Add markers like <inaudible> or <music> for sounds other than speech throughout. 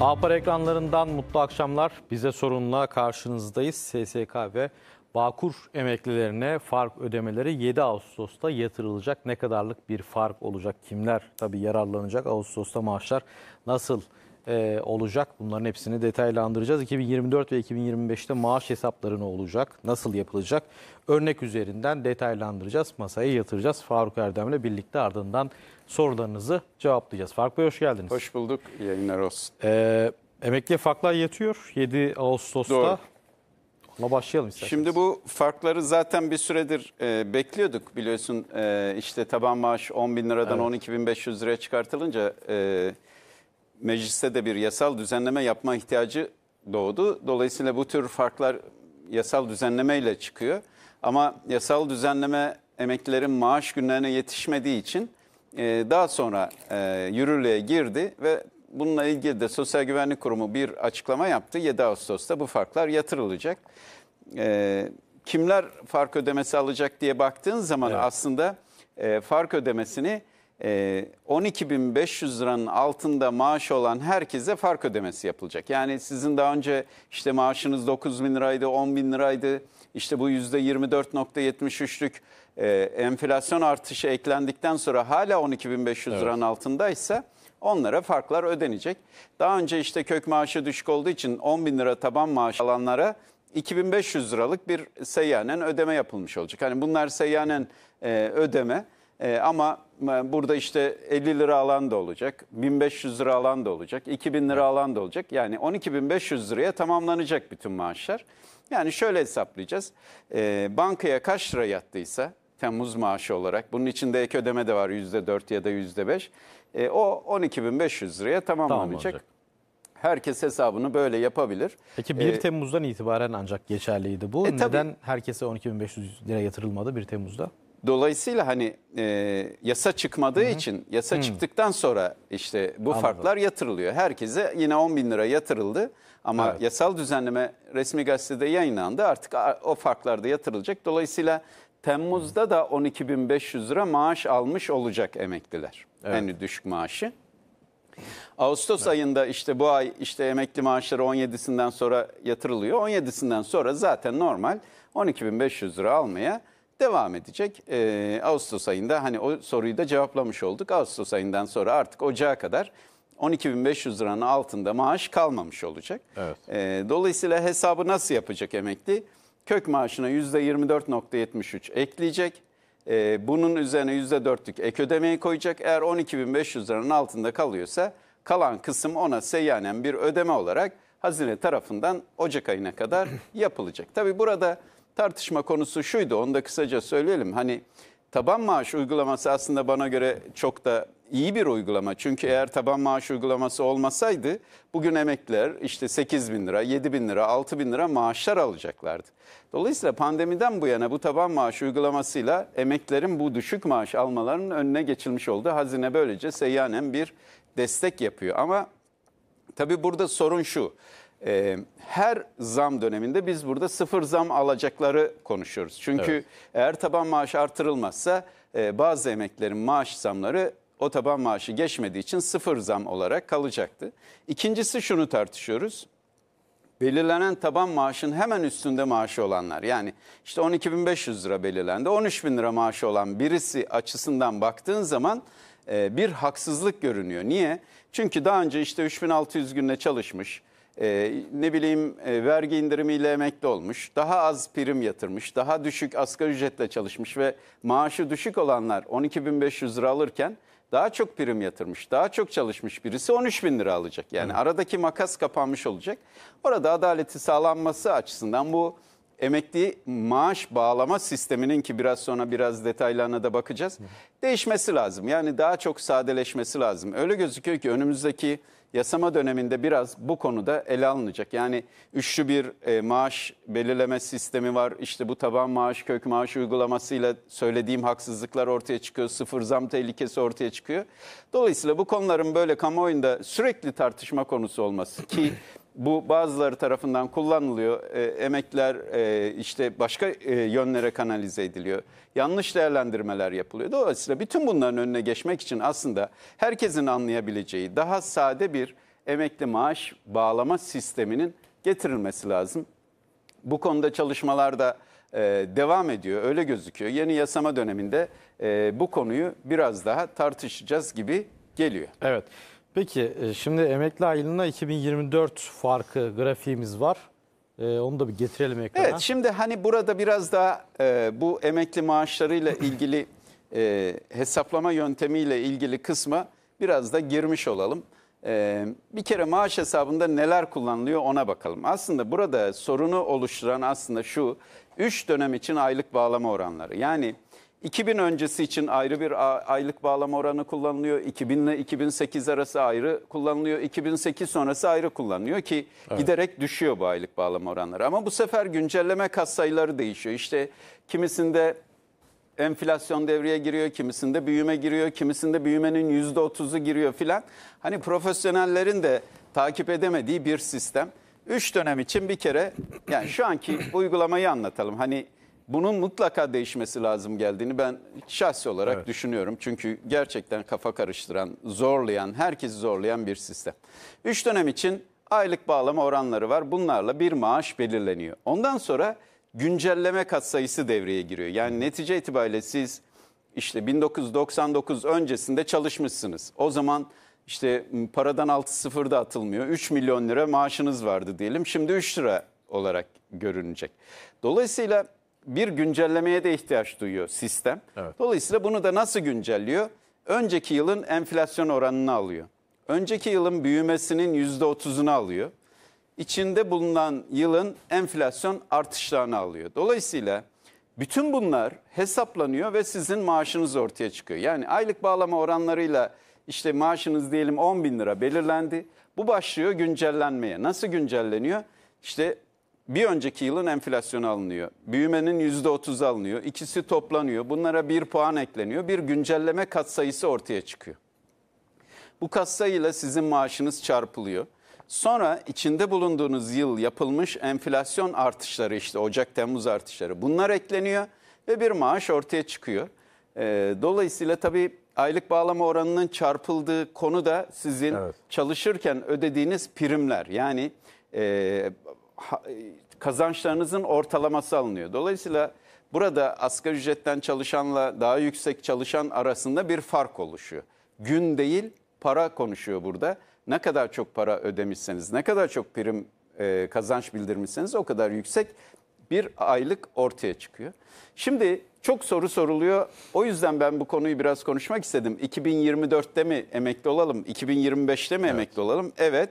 Apar ekranlarından mutlu akşamlar. Bize sorunla karşınızdayız. SSK ve Bağkur emeklilerine fark ödemeleri 7 Ağustos'ta yatırılacak. Ne kadarlık bir fark olacak? Kimler tabii yararlanacak? Ağustos'ta maaşlar nasıl e, olacak. Bunların hepsini detaylandıracağız. 2024 ve 2025'te maaş hesapları ne olacak? Nasıl yapılacak? Örnek üzerinden detaylandıracağız. Masaya yatıracağız. Faruk Erdem'le birlikte ardından sorularınızı cevaplayacağız. Faruk Bey hoş geldiniz. Hoş bulduk. Yayınlar olsun. Ee, emekli farklar yatıyor 7 Ağustos'ta. Doğru. Ona başlayalım isterseniz. Şimdi bu farkları zaten bir süredir e, bekliyorduk. Biliyorsun e, işte taban maaş 10 bin liradan evet. 12 bin 500 liraya çıkartılınca... E, mecliste de bir yasal düzenleme yapma ihtiyacı doğdu. Dolayısıyla bu tür farklar yasal düzenlemeyle çıkıyor. Ama yasal düzenleme emeklilerin maaş günlerine yetişmediği için e, daha sonra e, yürürlüğe girdi ve bununla ilgili de Sosyal Güvenlik Kurumu bir açıklama yaptı. 7 Ağustos'ta bu farklar yatırılacak. E, kimler fark ödemesi alacak diye baktığın zaman evet. aslında fark ödemesini 12.500 ee, liranın altında maaş olan herkese fark ödemesi yapılacak. Yani sizin daha önce işte maaşınız 9.000 liraydı, 10.000 liraydı. İşte bu %24.73'lük e, enflasyon artışı eklendikten sonra hala 12.500 evet. liranın altındaysa onlara farklar ödenecek. Daha önce işte kök maaşı düşük olduğu için 10.000 lira taban maaş alanlara 2500 liralık bir seyyanen ödeme yapılmış olacak. Hani bunlar seyyanen e, ödeme. Ee, e, ama burada işte 50 lira alan da olacak, 1500 lira alan da olacak, 2000 lira alan da olacak. Yani 12500 liraya tamamlanacak bütün maaşlar. Yani şöyle hesaplayacağız. E, bankaya kaç lira yattıysa Temmuz maaşı olarak bunun içinde ek ödeme de var %4 ya da %5. E, ee, o 12500 liraya tamamlanacak. Tamam Herkes hesabını böyle yapabilir. Peki 1 ee, Temmuz'dan itibaren ancak geçerliydi bu. E, Neden herkese 12.500 lira yatırılmadı 1 Temmuz'da? Dolayısıyla hani e, yasa çıkmadığı Hı -hı. için yasa Hı. çıktıktan sonra işte bu Anladım. farklar yatırılıyor. Herkese yine 10 bin lira yatırıldı ama evet. yasal düzenleme resmi gazetede yayınlandı. Artık o farklar da yatırılacak. Dolayısıyla Temmuz'da da 12.500 lira maaş almış olacak emekliler. Evet. En düşük maaşı. Ağustos evet. ayında işte bu ay işte emekli maaşları 17'sinden sonra yatırılıyor. 17'sinden sonra zaten normal 12.500 lira almaya devam edecek. E, Ağustos ayında hani o soruyu da cevaplamış olduk. Ağustos ayından sonra artık Ocağa kadar 12.500 liranın altında maaş kalmamış olacak. Evet. E, dolayısıyla hesabı nasıl yapacak emekli? Kök maaşına %24.73 ekleyecek. E, bunun üzerine %4'lük ek ödemeyi koyacak. Eğer 12.500 liranın altında kalıyorsa kalan kısım ona seyyanen bir ödeme olarak hazine tarafından Ocak ayına kadar yapılacak. Tabi burada tartışma konusu şuydu. Onu da kısaca söyleyelim. Hani taban maaş uygulaması aslında bana göre çok da iyi bir uygulama. Çünkü eğer taban maaş uygulaması olmasaydı bugün emekliler işte 8 bin lira, 7 bin lira, 6 bin lira maaşlar alacaklardı. Dolayısıyla pandemiden bu yana bu taban maaş uygulamasıyla emeklerin bu düşük maaş almalarının önüne geçilmiş oldu. Hazine böylece seyyanen bir destek yapıyor. Ama tabii burada sorun şu e, her zam döneminde biz burada sıfır zam alacakları konuşuyoruz. Çünkü evet. eğer taban maaş artırılmazsa e, bazı emeklerin maaş zamları o taban maaşı geçmediği için sıfır zam olarak kalacaktı. İkincisi şunu tartışıyoruz. Belirlenen taban maaşın hemen üstünde maaşı olanlar yani işte 12.500 lira belirlendi 13.000 lira maaşı olan birisi açısından baktığın zaman e, bir haksızlık görünüyor. Niye? Çünkü daha önce işte 3600 günle çalışmış, e, ne bileyim e, vergi indirimiyle emekli olmuş, daha az prim yatırmış, daha düşük asgari ücretle çalışmış ve maaşı düşük olanlar 12.500 lira alırken daha çok prim yatırmış, daha çok çalışmış birisi 13 bin lira alacak. Yani evet. aradaki makas kapanmış olacak. Orada adaleti sağlanması açısından bu emekli maaş bağlama sisteminin ki biraz sonra biraz detaylarına da bakacağız. Değişmesi lazım. Yani daha çok sadeleşmesi lazım. Öyle gözüküyor ki önümüzdeki yasama döneminde biraz bu konuda ele alınacak. Yani üçlü bir e, maaş belirleme sistemi var. İşte bu taban maaş, kök maaş uygulamasıyla söylediğim haksızlıklar ortaya çıkıyor. Sıfır zam tehlikesi ortaya çıkıyor. Dolayısıyla bu konuların böyle kamuoyunda sürekli tartışma konusu olması ki bu bazıları tarafından kullanılıyor. E, emekler e, işte başka e, yönlere kanalize ediliyor. Yanlış değerlendirmeler yapılıyor. Dolayısıyla bütün bunların önüne geçmek için aslında herkesin anlayabileceği daha sade bir emekli maaş bağlama sisteminin getirilmesi lazım. Bu konuda çalışmalar da e, devam ediyor. Öyle gözüküyor. Yeni yasama döneminde e, bu konuyu biraz daha tartışacağız gibi geliyor. Evet. Peki e, şimdi emekli aylığına 2024 farkı grafiğimiz var. E, onu da bir getirelim ekrana. Evet şimdi hani burada biraz daha e, bu emekli maaşlarıyla <laughs> ilgili hesaplama yöntemiyle ilgili kısma biraz da girmiş olalım. bir kere maaş hesabında neler kullanılıyor ona bakalım. Aslında burada sorunu oluşturan aslında şu 3 dönem için aylık bağlama oranları. Yani 2000 öncesi için ayrı bir aylık bağlama oranı kullanılıyor. 2000 ile 2008 arası ayrı kullanılıyor. 2008 sonrası ayrı kullanılıyor ki evet. giderek düşüyor bu aylık bağlama oranları. Ama bu sefer güncelleme kas sayıları değişiyor. İşte kimisinde enflasyon devreye giriyor, kimisinde büyüme giriyor, kimisinde büyümenin %30'u giriyor filan. Hani profesyonellerin de takip edemediği bir sistem. Üç dönem için bir kere yani şu anki uygulamayı anlatalım. Hani bunun mutlaka değişmesi lazım geldiğini ben şahsi olarak evet. düşünüyorum. Çünkü gerçekten kafa karıştıran, zorlayan, herkesi zorlayan bir sistem. Üç dönem için aylık bağlama oranları var. Bunlarla bir maaş belirleniyor. Ondan sonra güncelleme katsayısı devreye giriyor. Yani netice itibariyle siz işte 1999 öncesinde çalışmışsınız. O zaman işte paradan 6 da atılmıyor. 3 milyon lira maaşınız vardı diyelim. Şimdi 3 lira olarak görünecek. Dolayısıyla bir güncellemeye de ihtiyaç duyuyor sistem. Evet. Dolayısıyla bunu da nasıl güncelliyor? Önceki yılın enflasyon oranını alıyor. Önceki yılın büyümesinin %30'unu alıyor. İçinde bulunan yılın enflasyon artışlarını alıyor. Dolayısıyla bütün bunlar hesaplanıyor ve sizin maaşınız ortaya çıkıyor. Yani aylık bağlama oranlarıyla işte maaşınız diyelim 10 bin lira belirlendi. Bu başlıyor güncellenmeye. Nasıl güncelleniyor? İşte bir önceki yılın enflasyonu alınıyor. Büyümenin %30'u alınıyor. İkisi toplanıyor. Bunlara bir puan ekleniyor. Bir güncelleme katsayısı ortaya çıkıyor. Bu katsayıyla sizin maaşınız çarpılıyor. Sonra içinde bulunduğunuz yıl yapılmış enflasyon artışları işte Ocak-Temmuz artışları bunlar ekleniyor ve bir maaş ortaya çıkıyor. Ee, dolayısıyla tabii aylık bağlama oranının çarpıldığı konu da sizin evet. çalışırken ödediğiniz primler. Yani e, e, kazançlarınızın ortalaması alınıyor. Dolayısıyla burada asgari ücretten çalışanla daha yüksek çalışan arasında bir fark oluşuyor. Gün değil para konuşuyor burada. Ne kadar çok para ödemişseniz, ne kadar çok prim e, kazanç bildirmişseniz o kadar yüksek bir aylık ortaya çıkıyor. Şimdi çok soru soruluyor. O yüzden ben bu konuyu biraz konuşmak istedim. 2024'te mi emekli olalım? 2025'te mi evet. emekli olalım? Evet.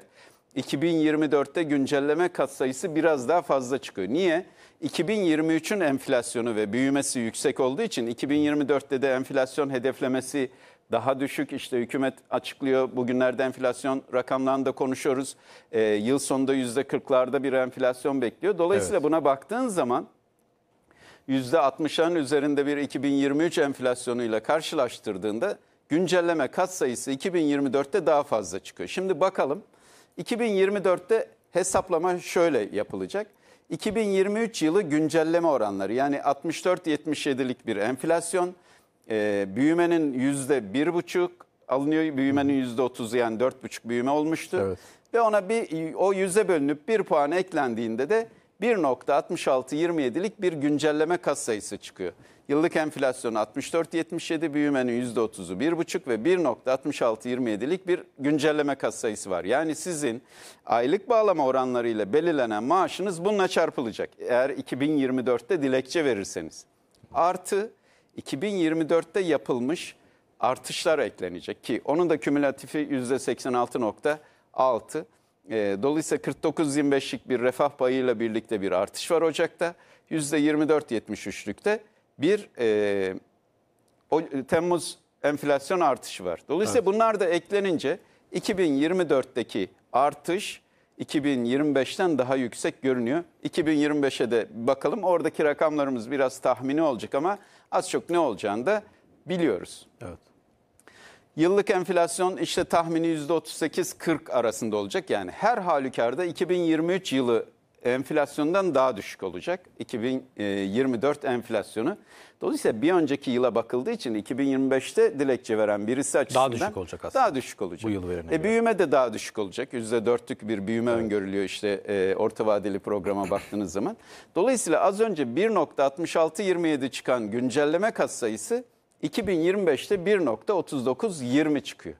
2024'te güncelleme katsayısı biraz daha fazla çıkıyor. Niye? 2023'ün enflasyonu ve büyümesi yüksek olduğu için 2024'te de enflasyon hedeflemesi daha düşük. İşte hükümet açıklıyor bugünlerde enflasyon rakamlarında konuşuyoruz. Ee, yıl sonunda yüzde %40'larda bir enflasyon bekliyor. Dolayısıyla evet. buna baktığın zaman %60'ların üzerinde bir 2023 enflasyonuyla karşılaştırdığında güncelleme kat sayısı 2024'te daha fazla çıkıyor. Şimdi bakalım 2024'te hesaplama şöyle yapılacak. 2023 yılı güncelleme oranları yani 64-77'lik bir enflasyon, e, büyümenin buçuk alınıyor. Büyümenin yüzde %30'u yani dört buçuk büyüme olmuştu. Evet. Ve ona bir o yüze bölünüp bir puan eklendiğinde de 1.66-27'lik bir güncelleme kas sayısı çıkıyor. Yıllık enflasyon 64.77, büyümenin %30'u 1.5 ve 1.66-27'lik bir güncelleme kas sayısı var. Yani sizin aylık bağlama oranlarıyla belirlenen maaşınız bununla çarpılacak. Eğer 2024'te dilekçe verirseniz. Artı 2024'te yapılmış artışlar eklenecek ki onun da kümülatifi %86.6. E, dolayısıyla 49-25'lik bir refah payıyla birlikte bir artış var Ocak'ta. %24-73'lükte bir e, o, Temmuz enflasyon artışı var. Dolayısıyla evet. bunlar da eklenince 2024'teki artış 2025'ten daha yüksek görünüyor. 2025'e de bakalım. Oradaki rakamlarımız biraz tahmini olacak ama az çok ne olacağını da biliyoruz. Evet. Yıllık enflasyon işte tahmini %38-40 arasında olacak. Yani her halükarda 2023 yılı enflasyondan daha düşük olacak. 2024 enflasyonu. Dolayısıyla bir önceki yıla bakıldığı için 2025'te dilekçe veren birisi açısından daha düşük olacak aslında. Daha düşük olacak. Bu yıl verene e, büyüme de daha düşük olacak. %4'lük bir büyüme evet. öngörülüyor işte e, orta vadeli programa baktığınız zaman. Dolayısıyla az önce 1.66-27 çıkan güncelleme kas sayısı 2025'te 1.3920 çıkıyor.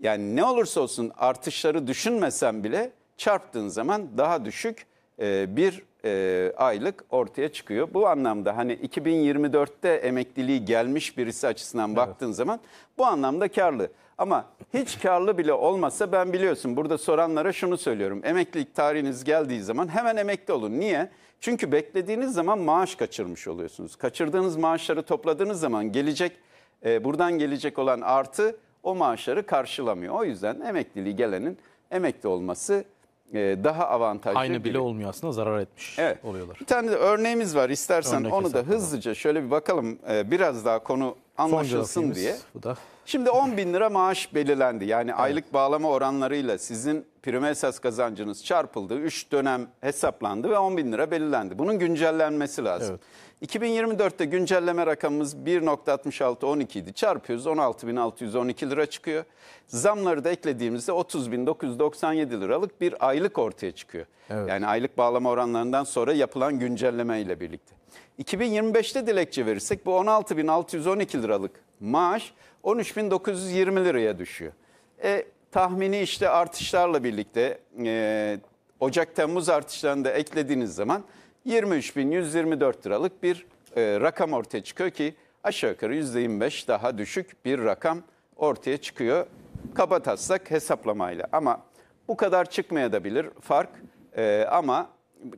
Yani ne olursa olsun artışları düşünmesen bile çarptığın zaman daha düşük e, bir e, aylık ortaya çıkıyor. Bu anlamda hani 2024'te emekliliği gelmiş birisi açısından evet. baktığın zaman bu anlamda karlı. Ama hiç karlı bile olmasa ben biliyorsun burada soranlara şunu söylüyorum. Emeklilik tarihiniz geldiği zaman hemen emekli olun. Niye? Çünkü beklediğiniz zaman maaş kaçırmış oluyorsunuz. Kaçırdığınız maaşları topladığınız zaman gelecek e, buradan gelecek olan artı o maaşları karşılamıyor. O yüzden emekliliği gelenin emekli olması e, daha avantajlı. Aynı bile değil. olmuyor aslında zarar etmiş evet. oluyorlar. Bir tane de örneğimiz var istersen Örnek onu da hızlıca şöyle bir bakalım e, biraz daha konu anlaşılsın diye. Bu da Şimdi 10 bin lira maaş belirlendi. Yani evet. aylık bağlama oranlarıyla sizin prim esas kazancınız çarpıldı. 3 dönem hesaplandı ve 10 bin lira belirlendi. Bunun güncellenmesi lazım. Evet. 2024'te güncelleme rakamımız 1.6612 idi. Çarpıyoruz 16.612 lira çıkıyor. Zamları da eklediğimizde 30.997 liralık bir aylık ortaya çıkıyor. Evet. Yani aylık bağlama oranlarından sonra yapılan güncelleme ile birlikte. 2025'te dilekçe verirsek bu 16.612 liralık maaş 13.920 liraya düşüyor. E, tahmini işte artışlarla birlikte e, Ocak-Temmuz artışlarını da eklediğiniz zaman 23.124 liralık bir e, rakam ortaya çıkıyor ki aşağı yukarı %25 daha düşük bir rakam ortaya çıkıyor. Kabataslak hesaplamayla ama bu kadar çıkmaya da bilir fark e, ama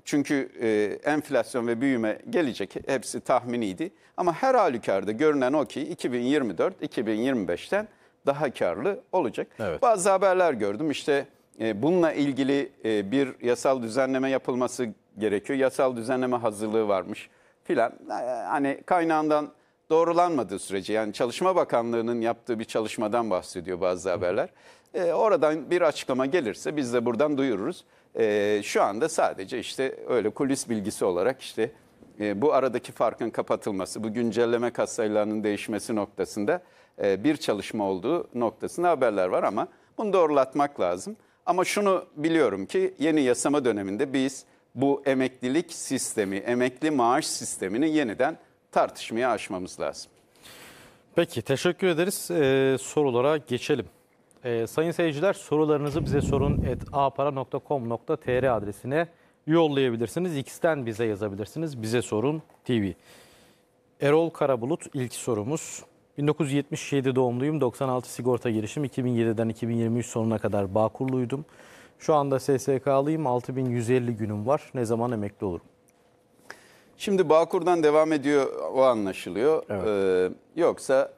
çünkü e, enflasyon ve büyüme gelecek hepsi tahminiydi. Ama her halükarda görünen o ki 2024-2025'ten daha karlı olacak. Evet. Bazı haberler gördüm işte e, bununla ilgili e, bir yasal düzenleme yapılması gerekiyor. Yasal düzenleme hazırlığı varmış filan. E, hani kaynağından doğrulanmadığı sürece yani Çalışma Bakanlığı'nın yaptığı bir çalışmadan bahsediyor bazı haberler. E, oradan bir açıklama gelirse biz de buradan duyururuz. E, şu anda sadece işte öyle kulis bilgisi olarak işte e, bu aradaki farkın kapatılması, bu güncelleme katsayılarının değişmesi noktasında e, bir çalışma olduğu noktasında haberler var ama bunu doğrulatmak lazım. Ama şunu biliyorum ki yeni yasama döneminde biz bu emeklilik sistemi, emekli maaş sistemini yeniden tartışmaya açmamız lazım. Peki teşekkür ederiz. Ee, sorulara geçelim. E, sayın seyirciler sorularınızı bize sorun et apara.com.tr adresine yollayabilirsiniz. X'ten bize yazabilirsiniz. Bize sorun TV. Erol Karabulut ilk sorumuz. 1977 doğumluyum. 96 sigorta girişim. 2007'den 2023 sonuna kadar Bağkurluydum. Şu anda SSK'lıyım. 6150 günüm var. Ne zaman emekli olurum? Şimdi Bağkur'dan devam ediyor o anlaşılıyor. Evet. Ee, yoksa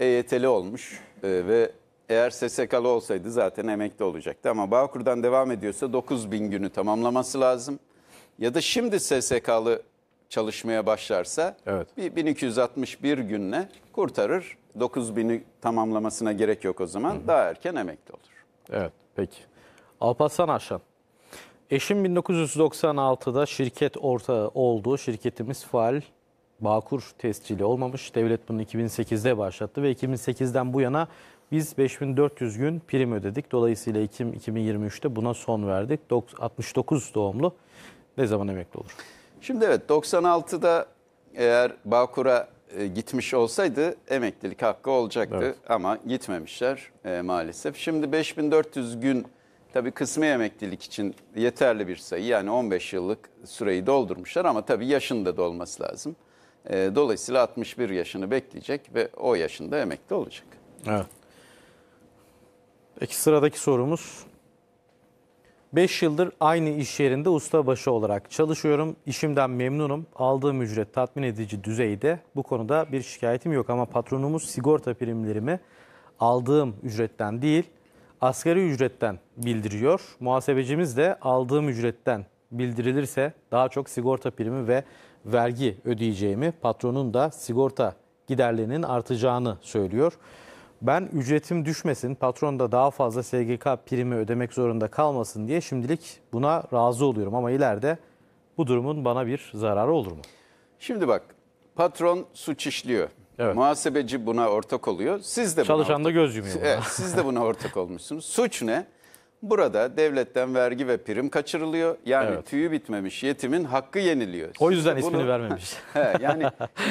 EYT'li olmuş e, ve eğer SSK'lı olsaydı zaten emekli olacaktı. Ama Bağkur'dan devam ediyorsa 9 bin günü tamamlaması lazım. Ya da şimdi SSK'lı çalışmaya başlarsa evet. 1261 günle kurtarır. 9000'i tamamlamasına gerek yok o zaman. Hı hı. Daha erken emekli olur. Evet peki. Alparslan Aşan. Eşim 1996'da şirket ortağı oldu. Şirketimiz faal Bağkur tescili olmamış. Devlet bunu 2008'de başlattı ve 2008'den bu yana biz 5400 gün prim ödedik. Dolayısıyla Ekim 2023'te buna son verdik. 69 doğumlu ne zaman emekli olur? Şimdi evet 96'da eğer Bağkur'a e, gitmiş olsaydı emeklilik hakkı olacaktı evet. ama gitmemişler e, maalesef. Şimdi 5400 gün tabii kısmi emeklilik için yeterli bir sayı yani 15 yıllık süreyi doldurmuşlar ama tabii yaşında da olması lazım. E, dolayısıyla 61 yaşını bekleyecek ve o yaşında emekli olacak. Evet. Peki sıradaki sorumuz. 5 yıldır aynı iş yerinde ustabaşı olarak çalışıyorum. İşimden memnunum. Aldığım ücret tatmin edici düzeyde. Bu konuda bir şikayetim yok ama patronumuz sigorta primlerimi aldığım ücretten değil, asgari ücretten bildiriyor. Muhasebecimiz de aldığım ücretten bildirilirse daha çok sigorta primi ve vergi ödeyeceğimi, patronun da sigorta giderlerinin artacağını söylüyor ben ücretim düşmesin, patron da daha fazla SGK primi ödemek zorunda kalmasın diye şimdilik buna razı oluyorum. Ama ileride bu durumun bana bir zararı olur mu? Şimdi bak patron suç işliyor. Evet. Muhasebeci buna ortak oluyor. Siz de buna Çalışan da ortak- göz yumuyor. <laughs> buna. Evet, siz de buna ortak olmuşsunuz. Suç ne? Burada devletten vergi ve prim kaçırılıyor. Yani evet. tüyü bitmemiş yetimin hakkı yeniliyor. o yüzden bunu... ismini vermemiş. <laughs> yani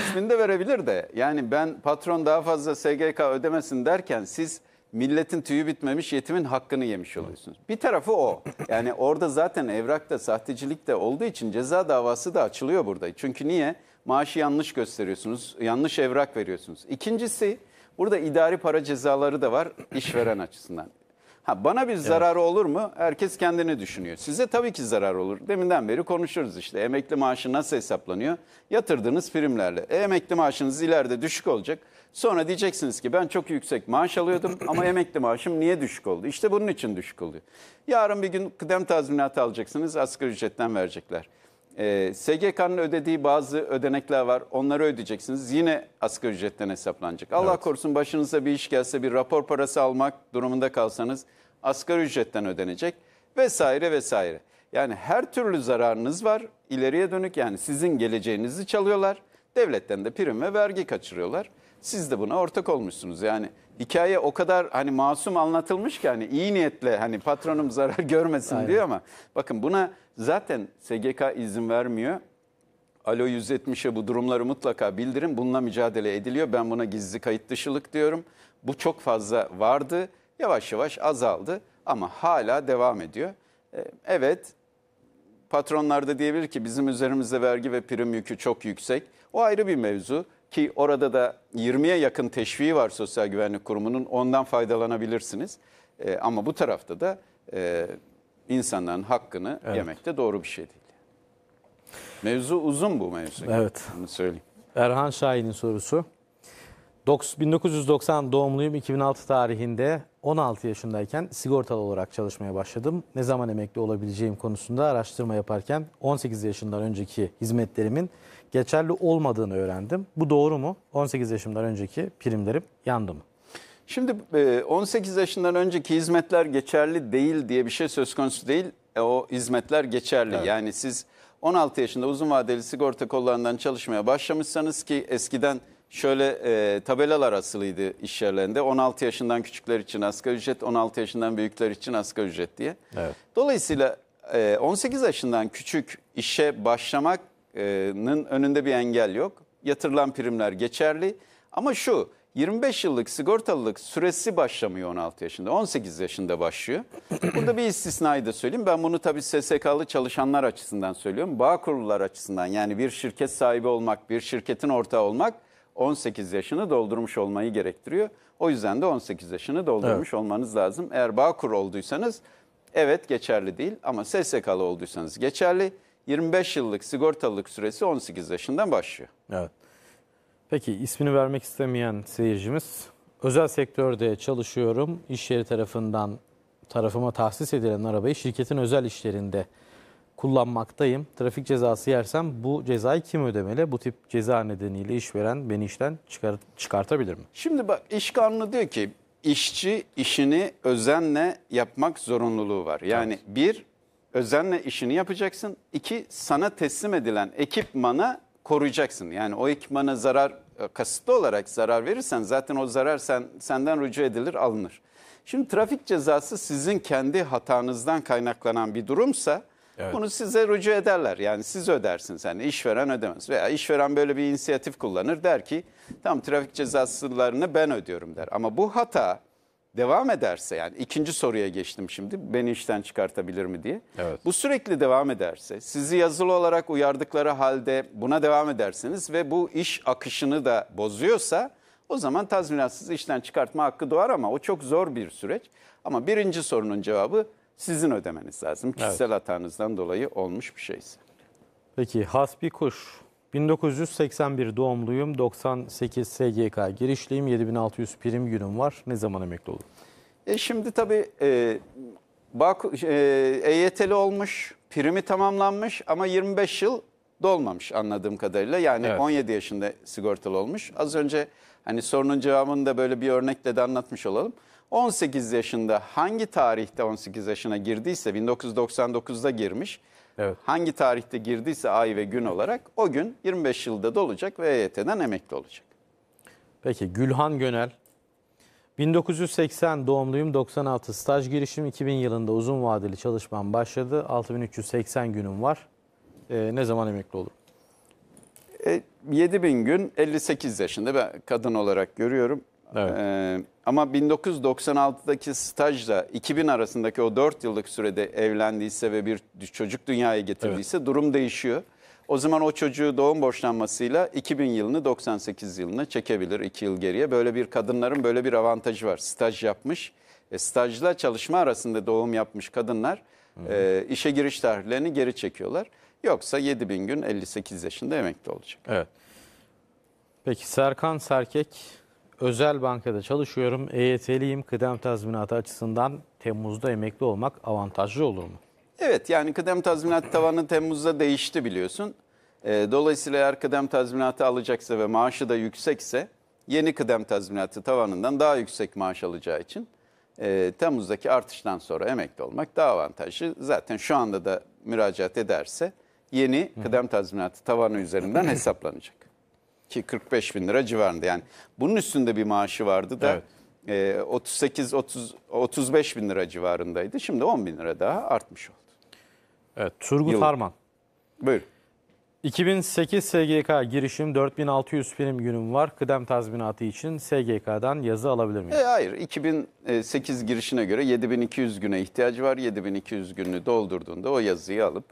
ismini de verebilir de. Yani ben patron daha fazla SGK ödemesin derken siz milletin tüyü bitmemiş yetimin hakkını yemiş oluyorsunuz. Bir tarafı o. Yani orada zaten evrakta sahtecilik de olduğu için ceza davası da açılıyor burada. Çünkü niye? Maaşı yanlış gösteriyorsunuz, yanlış evrak veriyorsunuz. İkincisi burada idari para cezaları da var işveren açısından. Ha, bana bir zararı olur mu? Herkes kendini düşünüyor. Size tabii ki zarar olur. Deminden beri konuşuruz işte. Emekli maaşı nasıl hesaplanıyor? Yatırdığınız primlerle. E, emekli maaşınız ileride düşük olacak. Sonra diyeceksiniz ki ben çok yüksek maaş alıyordum <laughs> ama emekli maaşım niye düşük oldu? İşte bunun için düşük oluyor. Yarın bir gün kıdem tazminatı alacaksınız asgari ücretten verecekler. E, ee, SGK'nın ödediği bazı ödenekler var. Onları ödeyeceksiniz. Yine asgari ücretten hesaplanacak. Allah Evet. korusun başınıza bir iş gelse bir rapor parası almak durumunda kalsanız asgari ücretten ödenecek vesaire vesaire. Yani her türlü zararınız var. İleriye dönük yani sizin geleceğinizi çalıyorlar. Devletten de prim ve vergi kaçırıyorlar. Siz de buna ortak olmuşsunuz. Yani hikaye o kadar hani masum anlatılmış ki hani iyi niyetle hani patronum zarar <laughs> görmesin Aynen. diyor ama bakın buna zaten SGK izin vermiyor. Alo 170'e bu durumları mutlaka bildirin. Bununla mücadele ediliyor. Ben buna gizli kayıt dışılık diyorum. Bu çok fazla vardı. Yavaş yavaş azaldı ama hala devam ediyor. E, evet patronlar da diyebilir ki bizim üzerimizde vergi ve prim yükü çok yüksek. O ayrı bir mevzu ki orada da 20'ye yakın teşviği var Sosyal Güvenlik Kurumu'nun ondan faydalanabilirsiniz. E, ama bu tarafta da e, insanların hakkını evet. yemek de doğru bir şey değil. Mevzu uzun bu mevzu. Evet. Onu söyleyeyim. Erhan Şahin'in sorusu. 1990 doğumluyum 2006 tarihinde 16 yaşındayken sigortalı olarak çalışmaya başladım. Ne zaman emekli olabileceğim konusunda araştırma yaparken 18 yaşından önceki hizmetlerimin geçerli olmadığını öğrendim. Bu doğru mu? 18 yaşımdan önceki primlerim yandı mı? Şimdi 18 e, yaşından önceki hizmetler geçerli değil diye bir şey söz konusu değil. E, o hizmetler geçerli. Evet. Yani siz 16 yaşında uzun vadeli sigorta kollarından çalışmaya başlamışsanız ki eskiden şöyle e, tabelalar asılıydı iş yerlerinde. 16 yaşından küçükler için asgari ücret, 16 yaşından büyükler için asgari ücret diye. Evet. Dolayısıyla e, 18 yaşından küçük işe başlamak önünde bir engel yok. Yatırılan primler geçerli. Ama şu 25 yıllık sigortalılık süresi başlamıyor 16 yaşında. 18 yaşında başlıyor. <coughs> Burada bir istisnayı da söyleyeyim. Ben bunu tabii SSK'lı çalışanlar açısından söylüyorum. Bağ kurulular açısından yani bir şirket sahibi olmak, bir şirketin ortağı olmak 18 yaşını doldurmuş olmayı gerektiriyor. O yüzden de 18 yaşını doldurmuş evet. olmanız lazım. Eğer bağ kur olduysanız evet geçerli değil ama SSK'lı olduysanız geçerli. 25 yıllık sigortalılık süresi 18 yaşından başlıyor. Evet. Peki ismini vermek istemeyen seyircimiz özel sektörde çalışıyorum. İş yeri tarafından tarafıma tahsis edilen arabayı şirketin özel işlerinde kullanmaktayım. Trafik cezası yersem bu cezayı kim ödemeli? Bu tip ceza nedeniyle işveren beni işten çıkar, çıkartabilir mi? Şimdi bak iş kanunu diyor ki işçi işini özenle yapmak zorunluluğu var. Yani evet. bir özenle işini yapacaksın. İki, sana teslim edilen ekipmana koruyacaksın. Yani o ekipmana zarar e, kasıtlı olarak zarar verirsen zaten o zarar sen, senden rücu edilir alınır. Şimdi trafik cezası sizin kendi hatanızdan kaynaklanan bir durumsa evet. bunu size rücu ederler. Yani siz ödersiniz yani işveren ödemez veya işveren böyle bir inisiyatif kullanır der ki tam trafik cezasılarını ben ödüyorum der. Ama bu hata devam ederse yani ikinci soruya geçtim şimdi beni işten çıkartabilir mi diye. Evet. Bu sürekli devam ederse sizi yazılı olarak uyardıkları halde buna devam ederseniz ve bu iş akışını da bozuyorsa o zaman tazminatsız işten çıkartma hakkı doğar ama o çok zor bir süreç. Ama birinci sorunun cevabı sizin ödemeniz lazım. Kişisel evet. hatanızdan dolayı olmuş bir şeyse. Peki hasbi kuş 1981 doğumluyum, 98 SGK girişliyim, 7600 prim günüm var. Ne zaman emekli olurum? E şimdi tabii e, bak, e, EYT'li olmuş, primi tamamlanmış ama 25 yıl dolmamış anladığım kadarıyla. Yani evet. 17 yaşında sigortalı olmuş. Az önce hani sorunun cevabını da böyle bir örnekle de anlatmış olalım. 18 yaşında hangi tarihte 18 yaşına girdiyse 1999'da girmiş. Evet. Hangi tarihte girdiyse ay ve gün olarak o gün 25 yılda dolacak ve EYT'den emekli olacak. Peki Gülhan Gönel 1980 doğumluyum 96 staj girişim 2000 yılında uzun vadeli çalışmam başladı 6380 günüm var e, ne zaman emekli olur? E, 7000 gün 58 yaşında ben kadın olarak görüyorum Evet. Ee, ama 1996'daki stajla 2000 arasındaki o 4 yıllık sürede evlendiyse ve bir çocuk dünyaya getirdiyse evet. durum değişiyor. O zaman o çocuğu doğum borçlanmasıyla 2000 yılını 98 yılına çekebilir 2 yıl geriye. Böyle bir kadınların böyle bir avantajı var. Staj yapmış, e, stajla çalışma arasında doğum yapmış kadınlar e, işe giriş tarihlerini geri çekiyorlar. Yoksa 7000 gün 58 yaşında emekli olacak. Evet. Peki Serkan Serkek Özel bankada çalışıyorum. EYT'liyim. Kıdem tazminatı açısından Temmuz'da emekli olmak avantajlı olur mu? Evet yani kıdem tazminat tavanı Temmuz'da değişti biliyorsun. E, dolayısıyla eğer kıdem tazminatı alacaksa ve maaşı da yüksekse yeni kıdem tazminatı tavanından daha yüksek maaş alacağı için e, Temmuz'daki artıştan sonra emekli olmak daha avantajlı. Zaten şu anda da müracaat ederse yeni kıdem tazminatı tavanı üzerinden <laughs> hesaplanacak ki 45 bin lira civarında yani bunun üstünde bir maaşı vardı da evet. e, 38 30 35 bin lira civarındaydı şimdi 10 bin lira daha artmış oldu. Evet Turgut Yıl. Harman. Buyur. 2008 SGK girişim 4600 prim günüm var. Kıdem tazminatı için SGK'dan yazı alabilir miyim? E, hayır. 2008 girişine göre 7200 güne ihtiyacı var. 7200 günü doldurduğunda o yazıyı alıp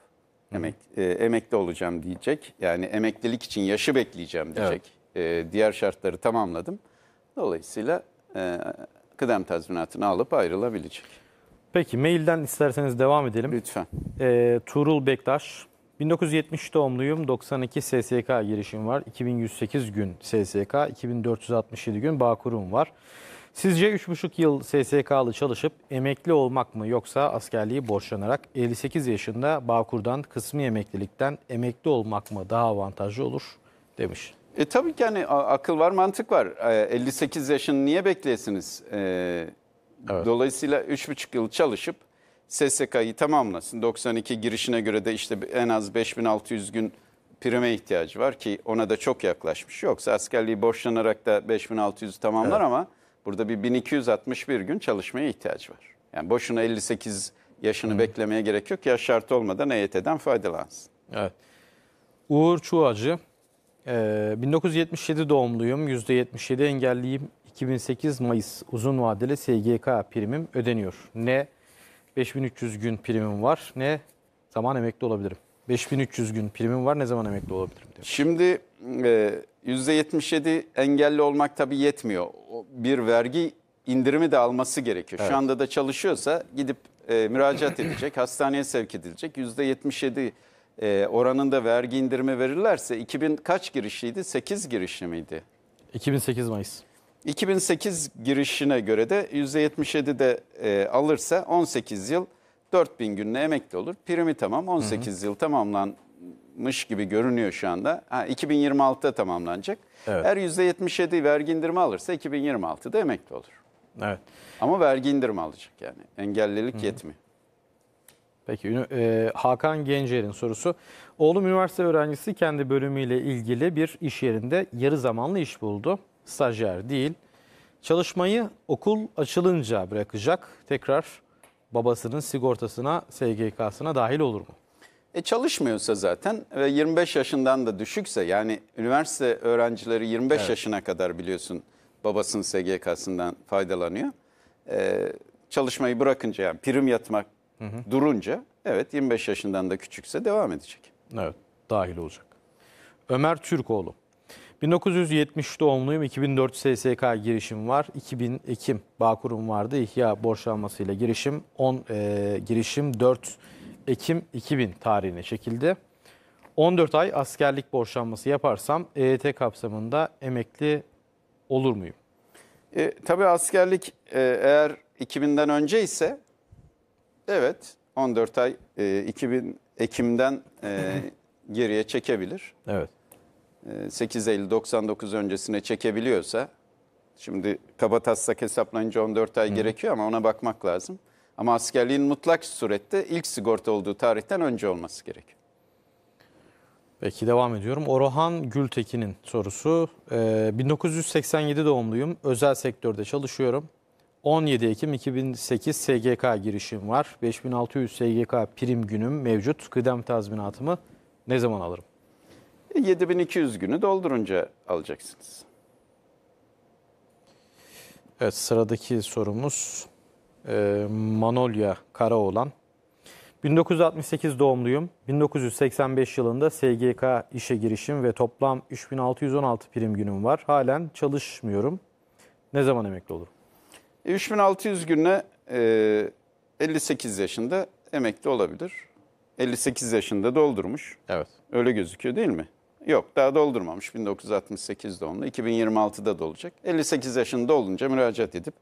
Emek, e, emekli olacağım diyecek. Yani emeklilik için yaşı bekleyeceğim diyecek. Evet. E, diğer şartları tamamladım. Dolayısıyla e, kıdem tazminatını alıp ayrılabilecek. Peki mailden isterseniz devam edelim. Lütfen. E, Tuğrul Bektaş. 1970 doğumluyum. 92 SSK girişim var. 2108 gün SSK, 2467 gün Bağkur'um var. Sizce 3,5 yıl SSK'lı çalışıp emekli olmak mı yoksa askerliği borçlanarak 58 yaşında Bağkur'dan kısmi emeklilikten emekli olmak mı daha avantajlı olur demiş. E tabii ki hani akıl var mantık var. E, 58 yaşını niye bekleyesiniz? E, evet. Dolayısıyla 3,5 yıl çalışıp SSK'yı tamamlasın. 92 girişine göre de işte en az 5600 gün prime ihtiyacı var ki ona da çok yaklaşmış. Yoksa askerliği borçlanarak da 5600'ü tamamlar evet. ama Burada bir 1261 gün çalışmaya ihtiyaç var. Yani boşuna 58 yaşını hmm. beklemeye gerek yok. Yaş şartı olmadan EYT'den faydalansın. Evet. Uğur Çuğacı, 1977 e, doğumluyum, %77 engelliyim. 2008 Mayıs uzun vadeli SGK primim ödeniyor. Ne 5300 gün primim var ne zaman emekli olabilirim. 5300 gün primim var ne zaman emekli olabilirim? Diyor. Şimdi e, %77 engelli olmak tabii yetmiyor bir vergi indirimi de alması gerekiyor. Evet. Şu anda da çalışıyorsa gidip e, müracaat edilecek, <clears throat> hastaneye sevk edilecek. %77 e, oranında vergi indirimi verirlerse 2000 kaç girişliydi? 8 girişli miydi? 2008 Mayıs. 2008 girişine göre de %77 de e, alırsa 18 yıl 4000 günle emekli olur. Primi tamam 18 hı hı. yıl tamamlan tamamlanmış gibi görünüyor şu anda. Ha, 2026'da tamamlanacak. Evet. Eğer %77 vergi indirimi alırsa 2026'da emekli olur. Evet. Ama vergi indirimi alacak yani. Engellilik Hı-hı. yetmiyor. Peki e, Hakan Gencer'in sorusu. Oğlum üniversite öğrencisi kendi bölümüyle ilgili bir iş yerinde yarı zamanlı iş buldu. Stajyer değil. Çalışmayı okul açılınca bırakacak. Tekrar babasının sigortasına, SGK'sına dahil olur mu? E çalışmıyorsa zaten ve 25 yaşından da düşükse yani üniversite öğrencileri 25 evet. yaşına kadar biliyorsun babasının SGK'sından faydalanıyor. E, çalışmayı bırakınca yani prim yatmak hı hı. durunca evet 25 yaşından da küçükse devam edecek. Evet dahil olacak. Ömer Türkoğlu. 1970 doğumluyum. 2004 SSK girişim var. 2000 Ekim Bağkurum vardı. İhya borçlanmasıyla girişim 10 e, girişim 4 Ekim 2000 tarihine çekildi. 14 ay askerlik borçlanması yaparsam EYT kapsamında emekli olur muyum? E, tabii askerlik e, eğer 2000'den önce ise evet 14 ay e, 2000 Ekim'den e, <laughs> geriye çekebilir. Evet. E, 8 Eylül 99 öncesine çekebiliyorsa şimdi kaba taslak hesaplayınca 14 ay Hı. gerekiyor ama ona bakmak lazım. Ama askerliğin mutlak surette ilk sigorta olduğu tarihten önce olması gerek. Peki devam ediyorum. Orhan Gültekin'in sorusu. Ee, 1987 doğumluyum. Özel sektörde çalışıyorum. 17 Ekim 2008 SGK girişim var. 5600 SGK prim günüm mevcut. Kıdem tazminatımı ne zaman alırım? 7200 e, günü doldurunca alacaksınız. Evet sıradaki sorumuz e, Manolya Karaoğlan. 1968 doğumluyum. 1985 yılında SGK işe girişim ve toplam 3616 prim günüm var. Halen çalışmıyorum. Ne zaman emekli olurum? 3600 günle 58 yaşında emekli olabilir. 58 yaşında doldurmuş. Evet. Öyle gözüküyor değil mi? Yok daha doldurmamış 1968 doğumlu. 2026'da dolacak. 58 yaşında olunca müracaat edip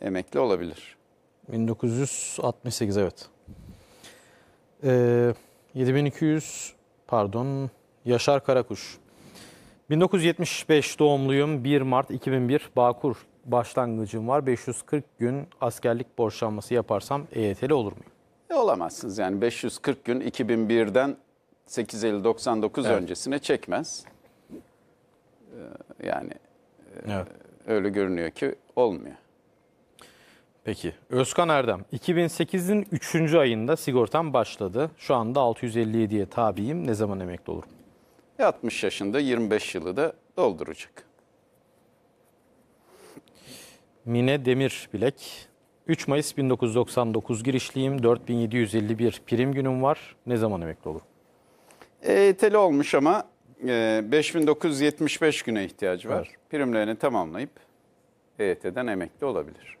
emekli olabilir. 1968 evet. Ee, 7200 pardon Yaşar Karakuş. 1975 doğumluyum. 1 Mart 2001 Bağkur başlangıcım var. 540 gün askerlik borçlanması yaparsam EYT'li olur muyum? E olamazsınız yani 540 gün 2001'den 850-99 evet. öncesine çekmez. Ee, yani e, evet. öyle görünüyor ki olmuyor. Peki. Özkan Erdem, 2008'in 3. ayında sigortam başladı. Şu anda 657'ye tabiyim. Ne zaman emekli olurum? 60 yaşında 25 yılı da dolduracak. Mine Demir Bilek, 3 Mayıs 1999 girişliyim. 4751 prim günüm var. Ne zaman emekli olurum? EYT'li olmuş ama 5975 e, güne ihtiyacı var. Evet. Primlerini tamamlayıp EYT'den emekli olabilir.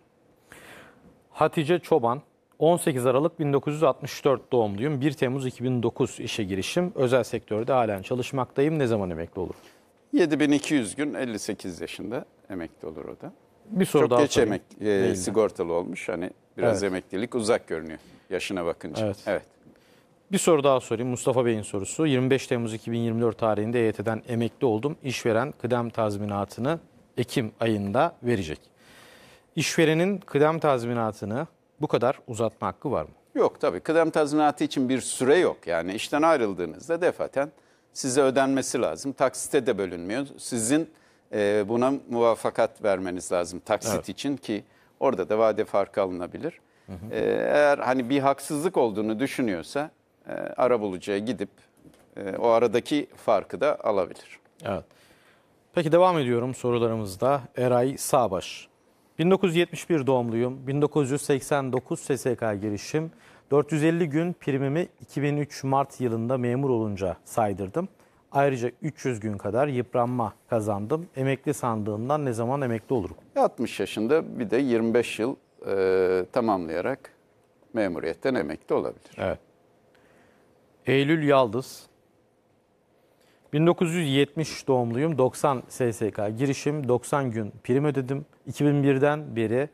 Hatice Çoban, 18 Aralık 1964 doğumluyum. 1 Temmuz 2009 işe girişim. Özel sektörde halen çalışmaktayım. Ne zaman emekli olur? 7200 gün 58 yaşında emekli olur o da. Bir soru Çok daha geç emek, e, sigortalı olmuş. Hani biraz Evet. emeklilik uzak görünüyor yaşına bakınca. Evet. evet. Bir soru daha sorayım. Mustafa Bey'in sorusu. 25 Temmuz 2024 tarihinde EYT'den emekli oldum. İşveren kıdem tazminatını Ekim ayında verecek. İşverenin kıdem tazminatını bu kadar uzatma hakkı var mı? Yok tabii kıdem tazminatı için bir süre yok. Yani işten ayrıldığınızda defaten size ödenmesi lazım. Taksite de bölünmüyor. Sizin e, buna muvaffakat vermeniz lazım taksit evet. için ki orada da vade farkı alınabilir. Hı hı. E, eğer hani bir haksızlık olduğunu düşünüyorsa e, arabulucuya gidip e, o aradaki farkı da alabilir. Evet. Peki devam ediyorum sorularımızda. Eray Sağbaş. 1971 doğumluyum. 1989 SSK girişim. 450 gün primimi 2003 Mart yılında memur olunca saydırdım. Ayrıca 300 gün kadar yıpranma kazandım. Emekli sandığından ne zaman emekli olurum? 60 yaşında bir de 25 yıl e, tamamlayarak memuriyetten emekli olabilir. Evet. Eylül Yaldız, 1970 doğumluyum. 90 SSK girişim. 90 gün prim ödedim. 2001'den beri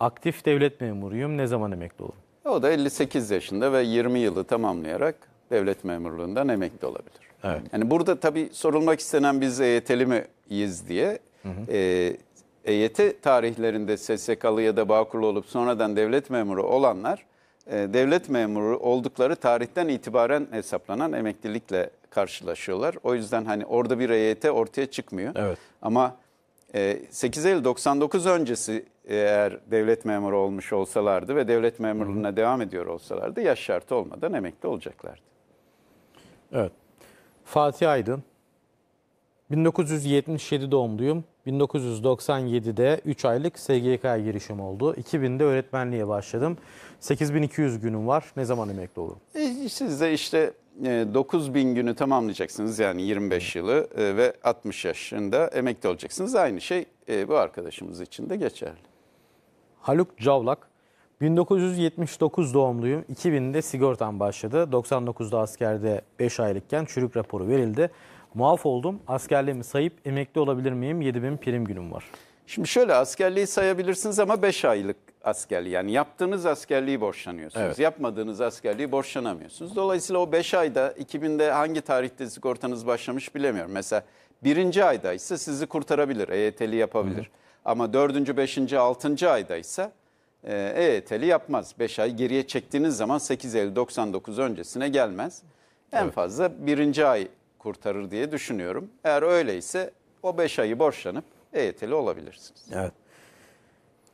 aktif devlet memuruyum. Ne zaman emekli olurum? O da 58 yaşında ve 20 yılı tamamlayarak devlet memurluğundan emekli olabilir. Evet. Yani burada tabii sorulmak istenen biz EYT'li miyiz diye. Hı hı. E, EYT tarihlerinde SSK'lı ya da Bağkurlu olup sonradan devlet memuru olanlar e, devlet memuru oldukları tarihten itibaren hesaplanan emeklilikle karşılaşıyorlar. O yüzden hani orada bir EYT ortaya çıkmıyor. Evet. Ama 8 e, Eylül 99 öncesi eğer devlet memuru olmuş olsalardı ve devlet memurluğuna Hı. devam ediyor olsalardı yaş şartı olmadan emekli olacaklardı. Evet. Fatih Aydın 1977 doğumluyum. 1997'de 3 aylık SGK girişim oldu. 2000'de öğretmenliğe başladım. 8200 günüm var. Ne zaman emekli olurum? E, siz de işte 9000 e, günü tamamlayacaksınız yani 25 yılı e, ve 60 yaşında emekli olacaksınız. Aynı şey bu arkadaşımız için de geçerli. Haluk Cavlak, 1979 doğumluyum. 2000'de sigortam başladı. 99'da askerde 5 aylıkken çürük raporu verildi. Muaf oldum. Askerliğimi sayıp emekli olabilir miyim? 7000 prim günüm var. Şimdi şöyle askerliği sayabilirsiniz ama 5 aylık askerliği. Yani yaptığınız askerliği borçlanıyorsunuz. Evet. Yapmadığınız askerliği borçlanamıyorsunuz. Dolayısıyla o 5 ayda 2000'de hangi tarihte sigortanız başlamış bilemiyorum. Mesela birinci ayda ise sizi kurtarabilir. EYT'li yapabilir. Hı hı. Ama dördüncü, beşinci, altıncı ayda ise e, EYT'li yapmaz. 5 ay geriye çektiğiniz zaman 8 Eylül 99 öncesine gelmez. En evet. fazla birinci ay kurtarır diye düşünüyorum. Eğer öyleyse o 5 ayı borçlanıp EYT'li olabilirsiniz. Evet.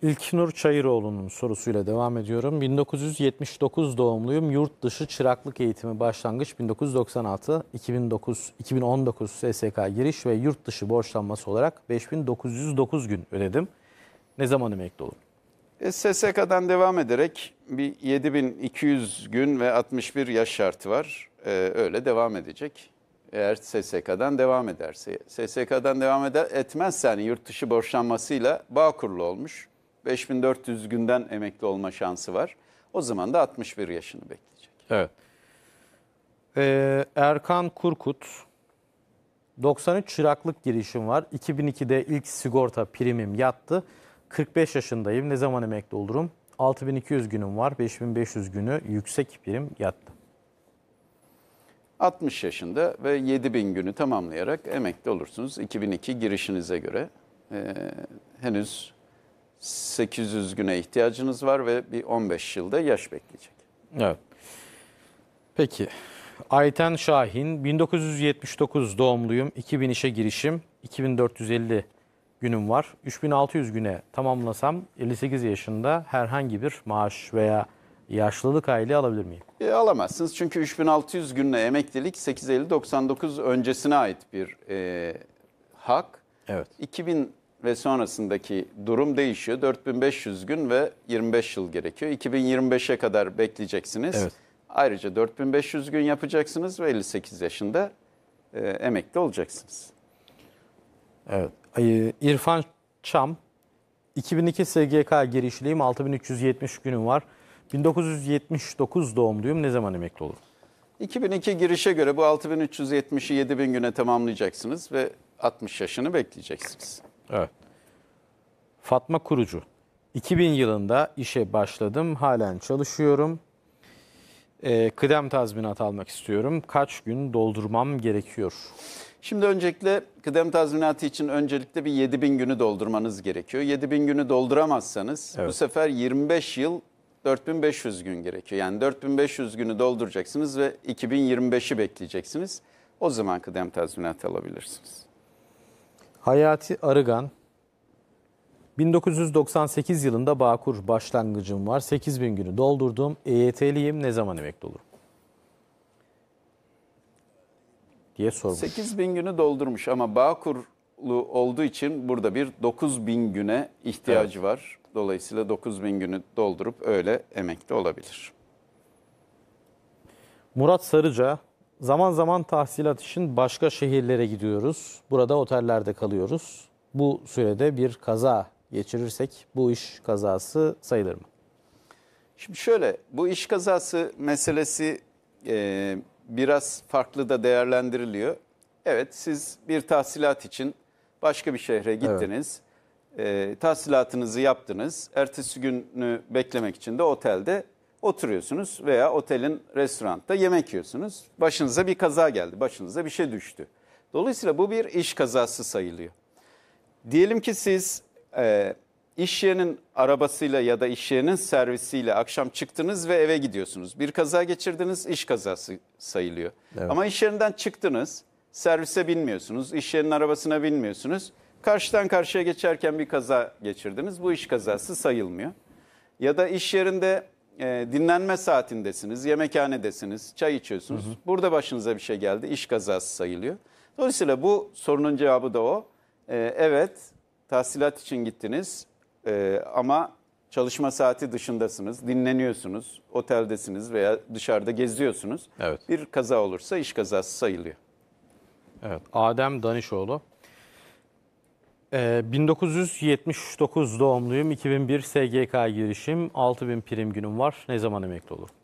İlknur Çayıroğlu'nun sorusuyla devam ediyorum. 1979 doğumluyum. Yurt dışı çıraklık eğitimi başlangıç 1996, 2009, 2019 SSK giriş ve yurt dışı borçlanması olarak 5909 gün ödedim. Ne zaman emekli olun? E, SSK'dan devam ederek bir 7200 gün ve 61 yaş şartı var. Ee, öyle devam edecek. Eğer SSK'dan devam ederse. SSK'dan devam eder, etmezse hani yurt dışı borçlanmasıyla bağ kurulu olmuş. 5400 günden emekli olma şansı var. O zaman da 61 yaşını bekleyecek. Evet. Ee, Erkan Kurkut 93 çıraklık girişim var. 2002'de ilk sigorta primim yattı. 45 yaşındayım. Ne zaman emekli olurum? 6200 günüm var. 5500 günü yüksek prim yattı. 60 yaşında ve 7000 günü tamamlayarak emekli olursunuz. 2002 girişinize göre e, henüz 800 güne ihtiyacınız var ve bir 15 yılda yaş bekleyecek. Evet. Peki. Ayten Şahin, 1979 doğumluyum, 2000 işe girişim, 2450 günüm var. 3600 güne tamamlasam 58 yaşında herhangi bir maaş veya yaşlılık aile alabilir miyim? E, alamazsınız çünkü 3600 günle emeklilik 850-99 öncesine ait bir e, hak. Evet. 2000 ve sonrasındaki durum değişiyor. 4500 gün ve 25 yıl gerekiyor. 2025'e kadar bekleyeceksiniz. Evet. Ayrıca 4500 gün yapacaksınız ve 58 yaşında e, emekli olacaksınız. Evet. E, İrfan Çam, 2002 SGK girişliyim, 6370 günüm var. 1979 doğumluyum, ne zaman emekli olurum? 2002 girişe göre bu 6370'i 7000 güne tamamlayacaksınız ve 60 yaşını bekleyeceksiniz. Evet. Fatma Kurucu. 2000 yılında işe başladım. Halen çalışıyorum. E, kıdem tazminatı almak istiyorum. Kaç gün doldurmam gerekiyor? Şimdi öncelikle kıdem tazminatı için öncelikle bir 7000 günü doldurmanız gerekiyor. 7000 günü dolduramazsanız evet. bu sefer 25 yıl 4500 gün gerekiyor. Yani 4500 günü dolduracaksınız ve 2025'i bekleyeceksiniz. O zaman kıdem tazminatı alabilirsiniz. Hayati Arıgan, 1998 yılında Bağkur başlangıcım var. 8 bin günü doldurdum. EYT'liyim ne zaman emekli olurum? diye sormuş. 8 bin günü doldurmuş ama Bağkur'lu olduğu için burada bir 9 bin güne ihtiyacı evet. var. Dolayısıyla 9 bin günü doldurup öyle emekli olabilir. Murat Sarıca Zaman zaman tahsilat için başka şehirlere gidiyoruz. Burada otellerde kalıyoruz. Bu sürede bir kaza geçirirsek bu iş kazası sayılır mı? Şimdi şöyle bu iş kazası meselesi e, biraz farklı da değerlendiriliyor. Evet siz bir tahsilat için başka bir şehre gittiniz. Evet. E, tahsilatınızı yaptınız. Ertesi günü beklemek için de otelde Oturuyorsunuz veya otelin restoranda yemek yiyorsunuz. Başınıza bir kaza geldi, başınıza bir şey düştü. Dolayısıyla bu bir iş kazası sayılıyor. Diyelim ki siz e, iş yerinin arabasıyla ya da iş yerinin servisiyle akşam çıktınız ve eve gidiyorsunuz. Bir kaza geçirdiniz, iş kazası sayılıyor. Evet. Ama iş yerinden çıktınız, servise binmiyorsunuz, iş yerinin arabasına binmiyorsunuz. Karşıdan karşıya geçerken bir kaza geçirdiniz, bu iş kazası sayılmıyor. Ya da iş yerinde e, dinlenme saatindesiniz, yemekhanedesiniz, çay içiyorsunuz. Hı hı. Burada başınıza bir şey geldi, iş kazası sayılıyor. Dolayısıyla bu sorunun cevabı da o. E, evet, tahsilat için gittiniz e, ama çalışma saati dışındasınız, dinleniyorsunuz, oteldesiniz veya dışarıda geziyorsunuz. Evet. Bir kaza olursa iş kazası sayılıyor. Evet, Adem Danişoğlu. 1979 ee, doğumluyum. 2001 SGK girişim. 6000 prim günüm var. Ne zaman emekli olurum?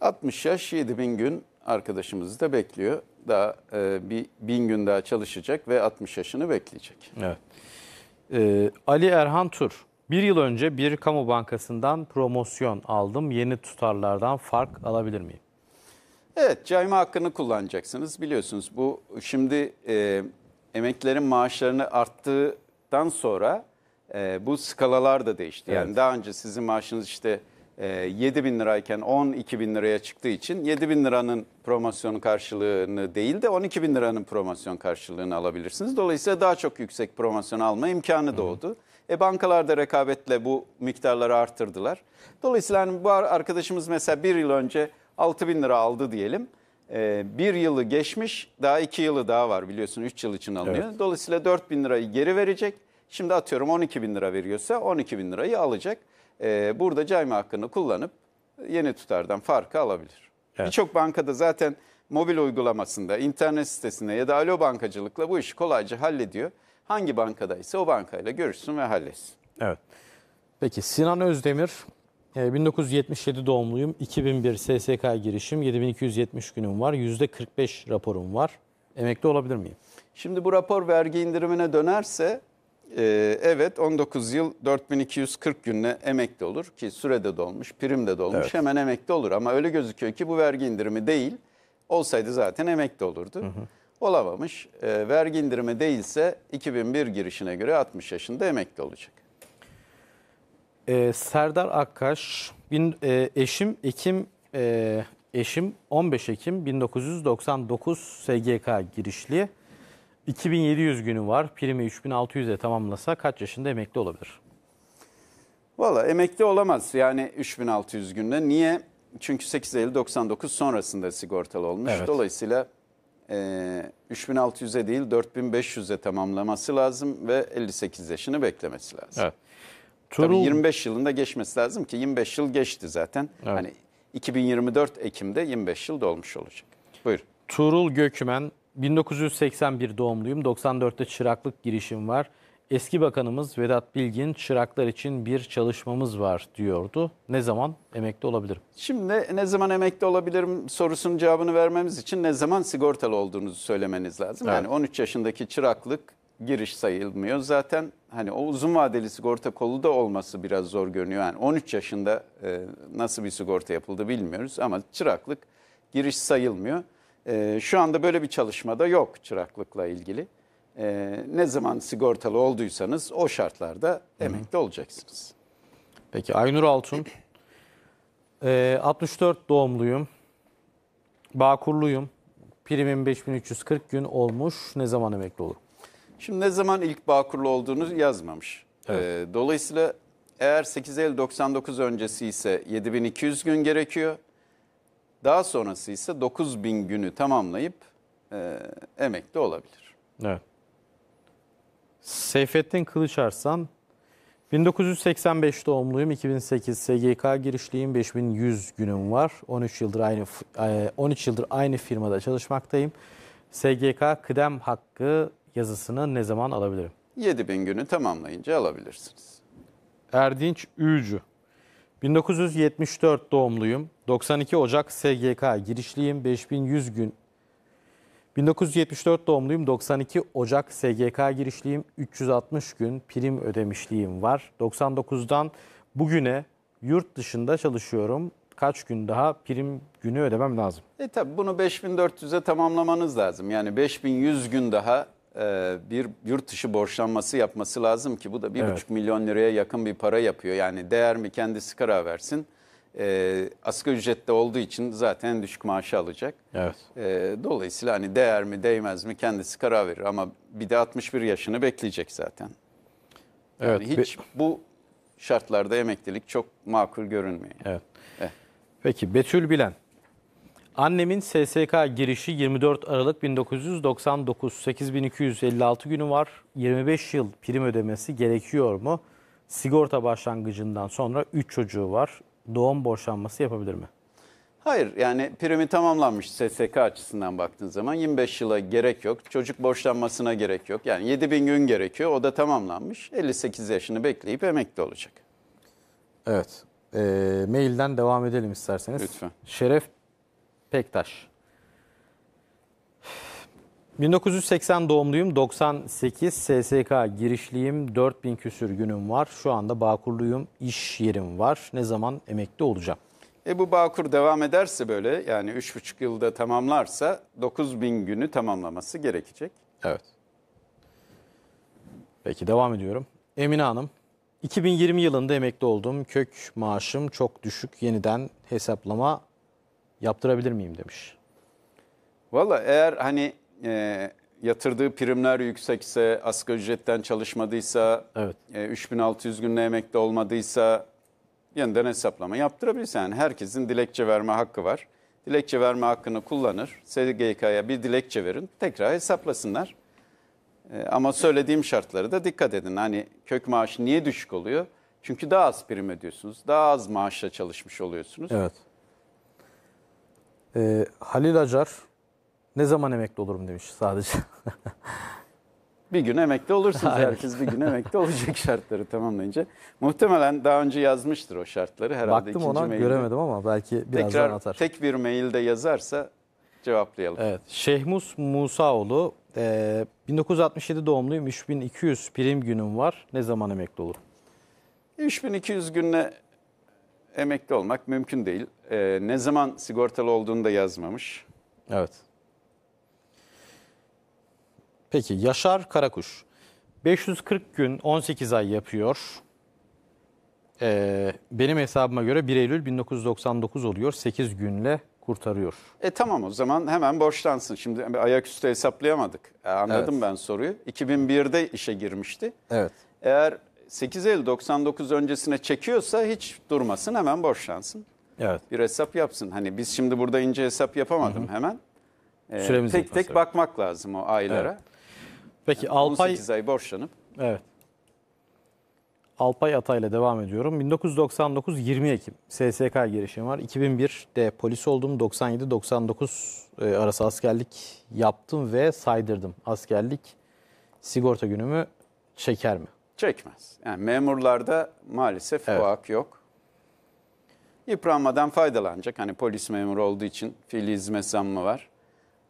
60 yaş 7000 gün arkadaşımızı da bekliyor. Daha e, bir bin gün daha çalışacak ve 60 yaşını bekleyecek. Evet. Ee, Ali Erhan Tur. Bir yıl önce bir kamu bankasından promosyon aldım. Yeni tutarlardan fark alabilir miyim? Evet, cayma hakkını kullanacaksınız. Biliyorsunuz bu şimdi e, emeklilerin maaşlarını arttıktan sonra e, bu skalalar da değişti. Yani Evet. daha önce sizin maaşınız işte e, 7 bin lirayken 12 bin liraya çıktığı için 7 bin liranın promosyon karşılığını değil de 12 bin liranın promosyon karşılığını alabilirsiniz. Dolayısıyla daha çok yüksek promosyon alma imkanı doğdu. E bankalar da rekabetle bu miktarları arttırdılar. Dolayısıyla hani bu arkadaşımız mesela bir yıl önce 6 bin lira aldı diyelim e, bir yılı geçmiş daha iki yılı daha var biliyorsun üç yıl için alınıyor. Evet. Dolayısıyla 4 bin lirayı geri verecek. Şimdi atıyorum 12 bin lira veriyorsa 12 bin lirayı alacak. E, burada cayma hakkını kullanıp yeni tutardan farkı alabilir. Evet. Birçok bankada zaten mobil uygulamasında, internet sitesinde ya da alo bankacılıkla bu işi kolayca hallediyor. Hangi bankadaysa o bankayla görüşsün ve halletsin. Evet. Peki Sinan Özdemir 1977 ee, doğumluyum. 2001 SSK girişim. 7270 günüm var. %45 raporum var. Emekli olabilir miyim? Şimdi bu rapor vergi indirimine dönerse e, evet 19 yıl 4240 günle emekli olur ki sürede dolmuş, prim de dolmuş evet. hemen emekli olur. Ama öyle gözüküyor ki bu vergi indirimi değil. Olsaydı zaten emekli olurdu. Hı hı. Olamamış. E, vergi indirimi değilse 2001 girişine göre 60 yaşında emekli olacak. Ee, Serdar Akkaş, bin, e, eşim Ekim e, eşim 15 Ekim 1999 SGK girişli. 2700 günü var. Primi 3600'e tamamlasa kaç yaşında emekli olabilir? Valla emekli olamaz. Yani 3600 günde. Niye? Çünkü 8 Eylül 99 sonrasında sigortalı olmuş. Evet. Dolayısıyla e, 3600'e değil 4500'e tamamlaması lazım ve 58 yaşını beklemesi lazım. Evet. Turul... Tabii 25 yılında geçmesi lazım ki 25 yıl geçti zaten. Evet. Hani 2024 Ekim'de 25 yıl dolmuş olacak. Buyur. Tuğrul Gökmen 1981 doğumluyum. 94'te çıraklık girişim var. Eski bakanımız Vedat Bilgin çıraklar için bir çalışmamız var diyordu. Ne zaman emekli olabilirim? Şimdi ne zaman emekli olabilirim sorusunun cevabını vermemiz için ne zaman sigortalı olduğunuzu söylemeniz lazım. Evet. Yani 13 yaşındaki çıraklık giriş sayılmıyor. Zaten hani o uzun vadeli sigorta kolu da olması biraz zor görünüyor. Yani 13 yaşında e, nasıl bir sigorta yapıldı bilmiyoruz ama çıraklık giriş sayılmıyor. E, şu anda böyle bir çalışmada yok çıraklıkla ilgili. E, ne zaman sigortalı olduysanız o şartlarda emekli Hı. olacaksınız. Peki Aynur Altun. e, 64 doğumluyum. Bağkurluyum. Primim 5340 gün olmuş. Ne zaman emekli olurum? Şimdi ne zaman ilk Bağkurlu olduğunu yazmamış. Evet. Ee, dolayısıyla eğer 8 Eylül 99 öncesi ise 7200 gün gerekiyor. Daha sonrası ise 9000 günü tamamlayıp e, emekli olabilir. Evet. Seyfettin Kılıçarslan 1985 doğumluyum. 2008 SGK girişliyim. 5100 günüm var. 13 yıldır aynı 13 e, yıldır aynı firmada çalışmaktayım. SGK kıdem hakkı yazısını ne zaman alabilirim? 7000 günü tamamlayınca alabilirsiniz. Erdinç Ücü. 1974 doğumluyum. 92 Ocak SGK girişliyim. 5100 gün 1974 doğumluyum. 92 Ocak SGK girişliyim. 360 gün prim ödemişliğim var. 99'dan bugüne yurt dışında çalışıyorum. Kaç gün daha prim günü ödemem lazım? E tabi bunu 5400'e tamamlamanız lazım. Yani 5100 gün daha e, bir yurt dışı borçlanması yapması lazım ki bu da bir evet. buçuk milyon liraya yakın bir para yapıyor. Yani değer mi kendisi karar versin. E, asgari ücrette olduğu için zaten düşük maaşı alacak. Evet. E, dolayısıyla hani değer mi değmez mi kendisi karar verir ama bir de 61 yaşını bekleyecek zaten. Yani evet. Hiç bu şartlarda emeklilik çok makul görünmüyor. Evet. evet. Eh. Peki Betül Bilen Annemin SSK girişi 24 Aralık 1999 8256 günü var. 25 yıl prim ödemesi gerekiyor mu? Sigorta başlangıcından sonra 3 çocuğu var. Doğum borçlanması yapabilir mi? Hayır yani primi tamamlanmış SSK açısından baktığın zaman 25 yıla gerek yok. Çocuk borçlanmasına gerek yok. Yani 7 bin gün gerekiyor o da tamamlanmış. 58 yaşını bekleyip emekli olacak. Evet. E, mailden devam edelim isterseniz. Lütfen. Şeref Pektaş. 1980 doğumluyum, 98 SSK girişliyim, 4000 küsür günüm var. Şu anda Bağkurluyum, iş yerim var. Ne zaman emekli olacağım? E bu Bağkur devam ederse böyle yani 3,5 yılda tamamlarsa 9000 günü tamamlaması gerekecek. Evet. Peki devam ediyorum. Emine Hanım, 2020 yılında emekli oldum. Kök maaşım çok düşük. Yeniden hesaplama yaptırabilir miyim demiş. Valla eğer hani e, yatırdığı primler yüksekse, asgari ücretten çalışmadıysa, evet. e, 3600 günle emekli olmadıysa yeniden hesaplama yaptırabilirsin. Yani herkesin dilekçe verme hakkı var. Dilekçe verme hakkını kullanır. SGK'ya bir dilekçe verin, tekrar hesaplasınlar. E, ama söylediğim şartları da dikkat edin. Hani kök maaşı niye düşük oluyor? Çünkü daha az prim ödüyorsunuz. Daha az maaşla çalışmış oluyorsunuz. Evet. E, Halil Acar ne zaman emekli olurum demiş sadece. <laughs> bir gün emekli olursunuz. Aynen. Herkes bir gün emekli olacak şartları tamamlayınca. Muhtemelen daha önce yazmıştır o şartları. Herhalde Baktım ona mailde. göremedim ama belki birazdan Tekrar atar. tek bir mailde yazarsa cevaplayalım. Evet. Şehmus Musaoğlu e, ee, 1967 doğumluyum. 3200 prim günüm var. Ne zaman emekli olurum? 3200 günle emekli olmak mümkün değil. E, ne zaman sigortalı olduğunu da yazmamış. Evet. Peki Yaşar Karakuş. 540 gün 18 ay yapıyor. Ee, benim hesabıma göre 1 Eylül 1999 oluyor. 8 günle kurtarıyor. E tamam o zaman hemen borçlansın. Şimdi ayaküstü hesaplayamadık. E, anladım Evet. ben soruyu. 2001'de işe girmişti. Evet. Eğer 8 Eylül 99 öncesine çekiyorsa hiç durmasın hemen borçlansın. Evet. Bir hesap yapsın. Hani biz şimdi burada ince hesap yapamadım Hı -hı. hemen. Ee, Süremiz tek tek evet. bakmak lazım o aylara. Evet. Peki yani Alpay 18 ay borçlanıp. Evet. Alpay Atay ile devam ediyorum. 1999 20 Ekim SSK girişim var. 2001'de polis oldum. 97-99 e, arası askerlik yaptım ve saydırdım. Askerlik sigorta günümü çeker mi? Çekmez. Yani memurlarda maalesef evet. bu hak yok. Yıpranmadan faydalanacak. Hani polis memuru olduğu için fiili hizmet zammı var.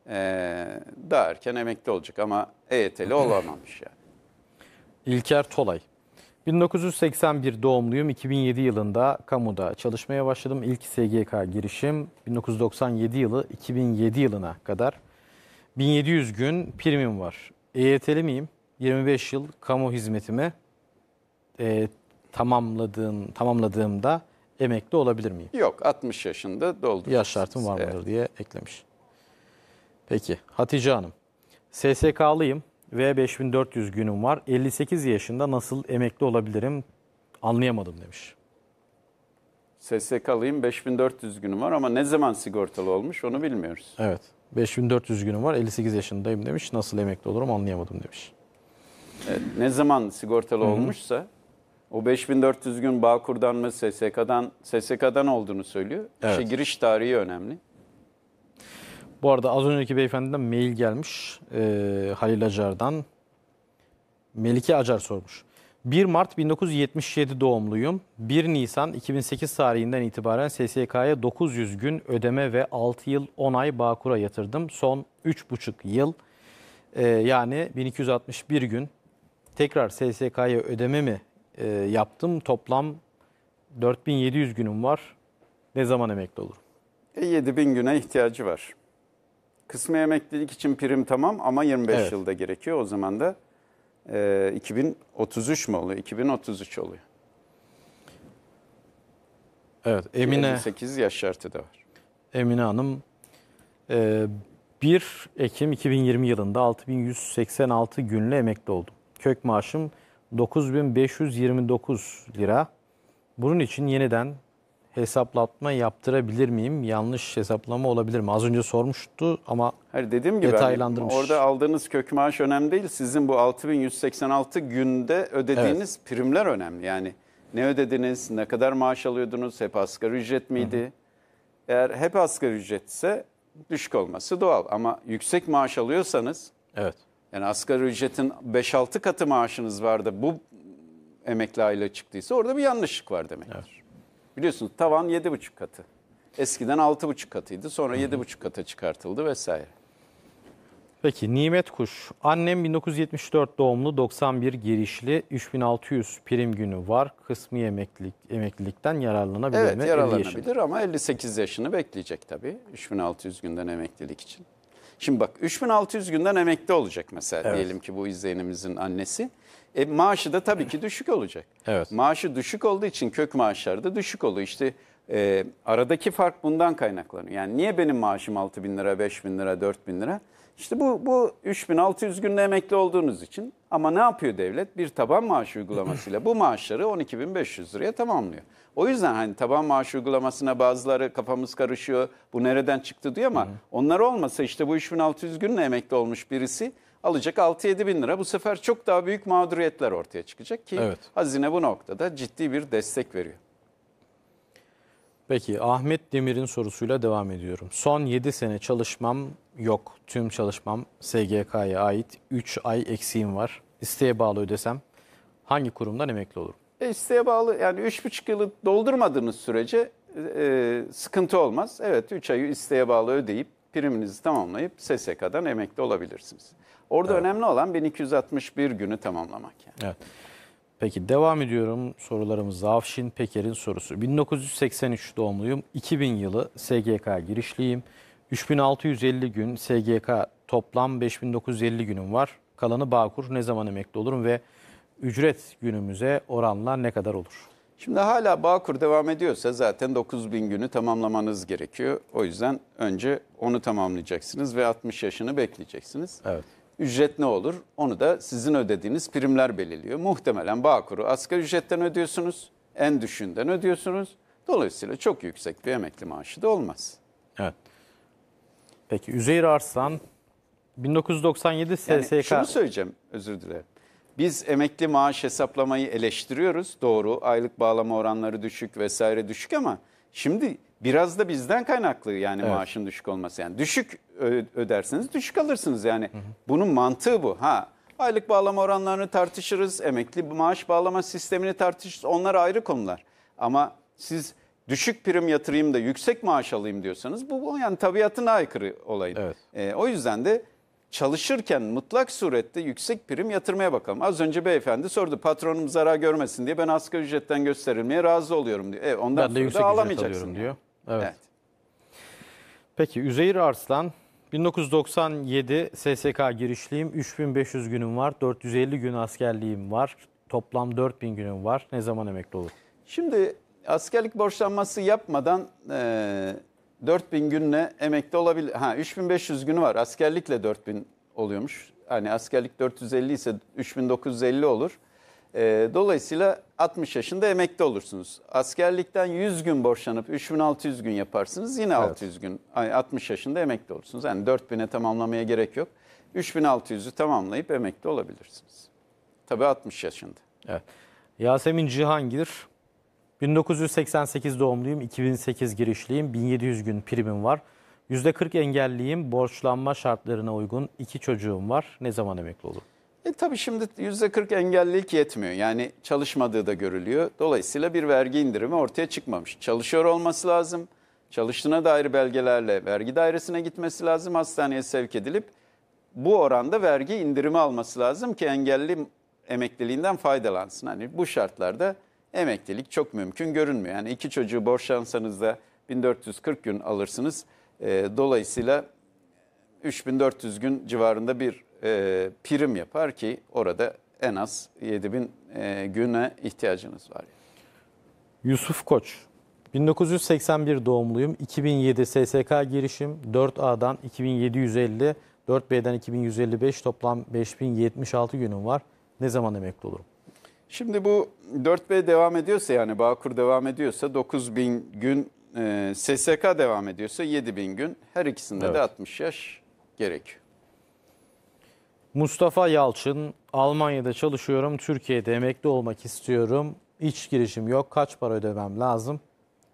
Ee, daha erken emekli olacak ama EYT'li olamamış yani. İlker Tolay. 1981 doğumluyum. 2007 yılında kamuda çalışmaya başladım. İlk SGK girişim 1997 yılı 2007 yılına kadar 1700 gün primim var. EYT'li miyim? 25 yıl kamu hizmetimi e, tamamladığım, tamamladığımda emekli olabilir miyim? Yok 60 yaşında doldurur. Yaş şartım var mıdır evet. diye eklemiş. Peki Hatice Hanım. SSK'lıyım ve 5400 günüm var. 58 yaşında nasıl emekli olabilirim anlayamadım demiş. SSK'lıyım 5400 günüm var ama ne zaman sigortalı olmuş onu bilmiyoruz. Evet 5400 günüm var 58 yaşındayım demiş. Nasıl emekli olurum anlayamadım demiş ne zaman sigortalı Hı-hı. olmuşsa o 5400 gün Bağkur'dan mı SSK'dan SSK'dan olduğunu söylüyor. Evet. İşe giriş tarihi önemli. Bu arada az önceki beyefendiden mail gelmiş ee, Halil Acar'dan. Melike Acar sormuş. 1 Mart 1977 doğumluyum. 1 Nisan 2008 tarihinden itibaren SSK'ya 900 gün ödeme ve 6 yıl 10 ay Bağkur'a yatırdım. Son 3,5 yıl e, yani 1261 gün tekrar SSK'ya ödeme mi e, yaptım? Toplam 4700 günüm var. Ne zaman emekli olurum? E, 7000 güne ihtiyacı var. Kısmi emeklilik için prim tamam ama 25 evet. yılda gerekiyor. O zaman da e, 2033 mi oluyor? 2033 oluyor. Evet, Emine 8 yaş şartı da var. Emine Hanım e, 1 Ekim 2020 yılında 6186 günle emekli oldum kök maaşım 9529 lira. Bunun için yeniden hesaplatma yaptırabilir miyim? Yanlış hesaplama olabilir mi? Az önce sormuştu ama Hayır, dediğim gibi detaylandırmış. Hani orada aldığınız kök maaş önemli değil. Sizin bu 6186 günde ödediğiniz evet. primler önemli. Yani ne ödediniz, ne kadar maaş alıyordunuz, hep asgari ücret miydi? Hı hı. Eğer hep asgari ücretse düşük olması doğal ama yüksek maaş alıyorsanız Evet yani asgari ücretin 5-6 katı maaşınız vardı. bu emekli aile çıktıysa orada bir yanlışlık var demektir. Evet. Biliyorsunuz tavan 7,5 katı. Eskiden 6,5 katıydı sonra hmm. 7,5 kata çıkartıldı vesaire. Peki Nimet Kuş, annem 1974 doğumlu 91 girişli 3600 prim günü var. Kısmi emeklilik, emeklilikten yararlanabilir evet, mi? Evet yararlanabilir ama 58 yaşını bekleyecek tabii 3600 günden emeklilik için. Şimdi bak 3600 günden emekli olacak mesela evet. diyelim ki bu izleyenimizin annesi. E, maaşı da tabii ki düşük olacak. Evet. Maaşı düşük olduğu için kök maaşları da düşük oluyor. İşte e, aradaki fark bundan kaynaklanıyor. Yani niye benim maaşım 6 bin lira, 5 bin lira, 4 bin lira? İşte bu, bu 3600 günde emekli olduğunuz için ama ne yapıyor devlet? Bir taban maaş uygulamasıyla bu maaşları 12.500 liraya tamamlıyor. O yüzden hani taban maaş uygulamasına bazıları kafamız karışıyor. Bu nereden çıktı diyor ama onlar olmasa işte bu 3600 günle emekli olmuş birisi alacak 6-7 bin lira. Bu sefer çok daha büyük mağduriyetler ortaya çıkacak ki evet. hazine bu noktada ciddi bir destek veriyor. Peki Ahmet Demir'in sorusuyla devam ediyorum. Son 7 sene çalışmam yok. Tüm çalışmam SGK'ya ait. 3 ay eksiğim var. İsteğe bağlı ödesem hangi kurumdan emekli olurum? E, isteğe bağlı yani 3,5 yılı doldurmadığınız sürece e, e sıkıntı olmaz. Evet 3 ayı isteğe bağlı ödeyip priminizi tamamlayıp SSK'dan emekli olabilirsiniz. Orada evet. önemli olan 1261 günü tamamlamak yani. Evet. Peki devam ediyorum sorularımız Afşin Peker'in sorusu. 1983 doğumluyum. 2000 yılı SGK girişliyim. 3650 gün SGK toplam 5950 günüm var. Kalanı Bağkur ne zaman emekli olurum ve ücret günümüze oranla ne kadar olur? Şimdi hala Bağkur devam ediyorsa zaten 9000 günü tamamlamanız gerekiyor. O yüzden önce onu tamamlayacaksınız ve 60 yaşını bekleyeceksiniz. Evet ücret ne olur? Onu da sizin ödediğiniz primler belirliyor. Muhtemelen Bağkur'u asgari ücretten ödüyorsunuz, en düşünden ödüyorsunuz. Dolayısıyla çok yüksek bir emekli maaşı da olmaz. Evet. Peki Üzeyir Arslan 1997 SSK... Yani şunu söyleyeceğim, özür dilerim. Biz emekli maaş hesaplamayı eleştiriyoruz. Doğru, aylık bağlama oranları düşük vesaire düşük ama şimdi biraz da bizden kaynaklı yani evet. maaşın düşük olması. Yani düşük öderseniz düşük alırsınız yani. Hı hı. Bunun mantığı bu. Ha aylık bağlama oranlarını tartışırız, emekli maaş bağlama sistemini tartışırız. Onlar ayrı konular. Ama siz düşük prim yatırayım da yüksek maaş alayım diyorsanız bu yani tabiatına aykırı olayın. Evet. E, o yüzden de çalışırken mutlak surette yüksek prim yatırmaya bakalım. Az önce beyefendi sordu patronum zarar görmesin diye ben asgari ücretten gösterilmeye razı oluyorum diyor. E, ondan ben sonra da yüksek da ağlamayacaksın diyor. diyor. Evet. evet. Peki Üzeyir Arslan 1997 SSK girişliyim. 3500 günüm var. 450 gün askerliğim var. Toplam 4000 günüm var. Ne zaman emekli olur? Şimdi askerlik borçlanması yapmadan e, 4000 günle emekli olabilir. Ha 3500 günü var. Askerlikle 4000 oluyormuş. Hani askerlik 450 ise 3950 olur. E, dolayısıyla 60 yaşında emekli olursunuz. Askerlikten 100 gün borçlanıp 3600 gün yaparsınız. Yine evet. 600 gün, 60 yaşında emekli olursunuz. Yani 4000'e tamamlamaya gerek yok. 3600'ü tamamlayıp emekli olabilirsiniz. Tabii 60 yaşında. Evet. Yasemin Cihangir, 1988 doğumluyum, 2008 girişliyim, 1700 gün primim var. %40 engelliyim, borçlanma şartlarına uygun iki çocuğum var. Ne zaman emekli olurum? E tabii şimdi %40 engellilik yetmiyor. Yani çalışmadığı da görülüyor. Dolayısıyla bir vergi indirimi ortaya çıkmamış. Çalışıyor olması lazım. Çalıştığına dair belgelerle vergi dairesine gitmesi lazım. Hastaneye sevk edilip bu oranda vergi indirimi alması lazım ki engelli emekliliğinden faydalansın. Hani bu şartlarda emeklilik çok mümkün görünmüyor. Yani iki çocuğu borçlansanız da 1440 gün alırsınız. E, dolayısıyla 3400 gün civarında bir e, prim yapar ki orada en az 7 bin e, güne ihtiyacınız var. Yusuf Koç, 1981 doğumluyum. 2007 SSK girişim 4A'dan 2750, 4B'den 2155 toplam 5076 günüm var. Ne zaman emekli olurum? Şimdi bu 4B devam ediyorsa yani Bağkur devam ediyorsa 9000 gün e, SSK devam ediyorsa 7000 gün her ikisinde evet. de 60 yaş gerekiyor. Mustafa Yalçın, Almanya'da çalışıyorum, Türkiye'de emekli olmak istiyorum. İç girişim yok, kaç para ödemem lazım?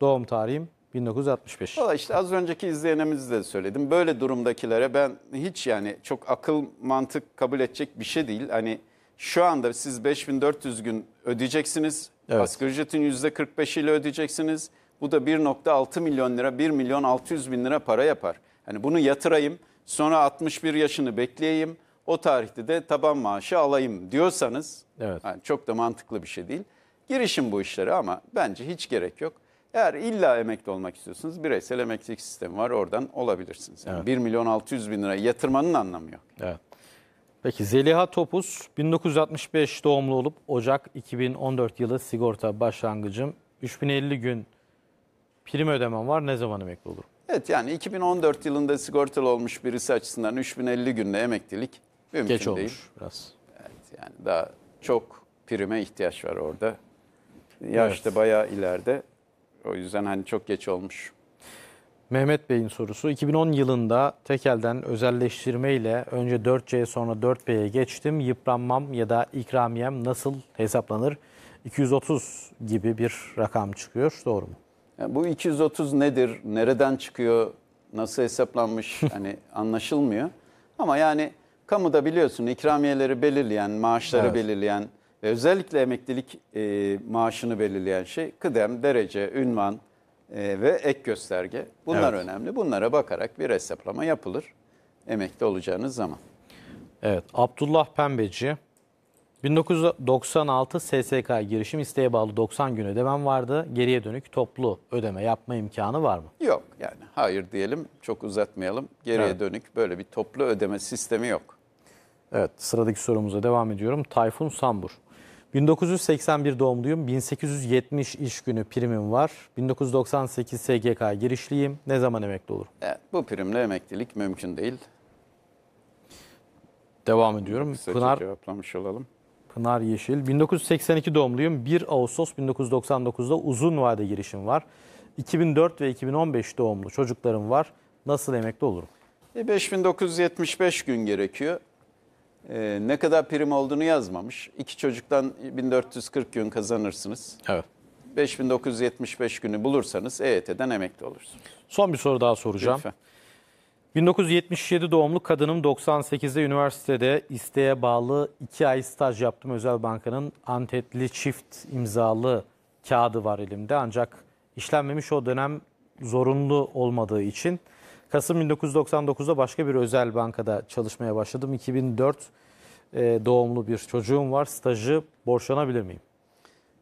Doğum tarihim 1965. Valla işte az önceki izleyenimizde de söyledim. Böyle durumdakilere ben hiç yani çok akıl mantık kabul edecek bir şey değil. Hani şu anda siz 5400 gün ödeyeceksiniz. Evet. Asgari ücretin %45 ile ödeyeceksiniz. Bu da 1.6 milyon lira, 1 milyon 600 bin lira para yapar. Hani bunu yatırayım, sonra 61 yaşını bekleyeyim, o tarihte de taban maaşı alayım diyorsanız evet. yani çok da mantıklı bir şey değil. Girişin bu işlere ama bence hiç gerek yok. Eğer illa emekli olmak istiyorsanız bireysel emeklilik sistemi var oradan olabilirsiniz. Yani evet. 1 milyon 600 bin lira yatırmanın anlamı yok. Evet. Peki Zeliha Topuz 1965 doğumlu olup Ocak 2014 yılı sigorta başlangıcım 3050 gün prim ödemem var ne zaman emekli olurum? Evet yani 2014 yılında sigortalı olmuş birisi açısından 3050 günde emeklilik Mümkün Geç olmuş değil. biraz. Evet, yani daha çok prime ihtiyaç var orada. Yaşta evet. bayağı ileride. O yüzden hani çok geç olmuş. Mehmet Bey'in sorusu 2010 yılında tekelden özelleştirme ile önce 4 cye sonra 4B'ye geçtim. Yıpranmam ya da ikramiyem nasıl hesaplanır? 230 gibi bir rakam çıkıyor. Doğru mu? Yani bu 230 nedir? Nereden çıkıyor? Nasıl hesaplanmış? <laughs> hani anlaşılmıyor. Ama yani Kamuda biliyorsun ikramiyeleri belirleyen, maaşları Evet. belirleyen ve özellikle emeklilik e, maaşını belirleyen şey kıdem, derece, ünvan e, ve ek gösterge. Bunlar Evet. önemli. Bunlara bakarak bir hesaplama yapılır emekli olacağınız zaman. Evet, Abdullah Pembeci. 1996 SSK girişim isteğe bağlı 90 gün ödemem vardı. Geriye dönük toplu ödeme yapma imkanı var mı? Yok yani hayır diyelim çok uzatmayalım. Geriye Evet. dönük böyle bir toplu ödeme sistemi yok. Evet, sıradaki sorumuza devam ediyorum. Tayfun Sambur. 1981 doğumluyum. 1870 iş günü primim var. 1998 SGK girişliyim. Ne zaman emekli olurum? Evet, bu primle emeklilik mümkün değil. Devam ediyorum. Kısaca Pınar cevaplamış olalım. Pınar Yeşil. 1982 doğumluyum. 1 Ağustos 1999'da uzun vade girişim var. 2004 ve 2015 doğumlu çocuklarım var. Nasıl emekli olurum? 5975 e, gün gerekiyor. Ee, ne kadar prim olduğunu yazmamış. İki çocuktan 1440 gün kazanırsınız. Evet. 5975 günü bulursanız EYT'den emekli olursunuz. Son bir soru daha soracağım. Lütfen. 1977 doğumlu kadınım 98'de üniversitede isteğe bağlı 2 ay staj yaptım. Özel bankanın antetli çift imzalı kağıdı var elimde. Ancak işlenmemiş o dönem zorunlu olmadığı için Kasım 1999'da başka bir özel bankada çalışmaya başladım. 2004 e, doğumlu bir çocuğum var. Stajı borçlanabilir miyim?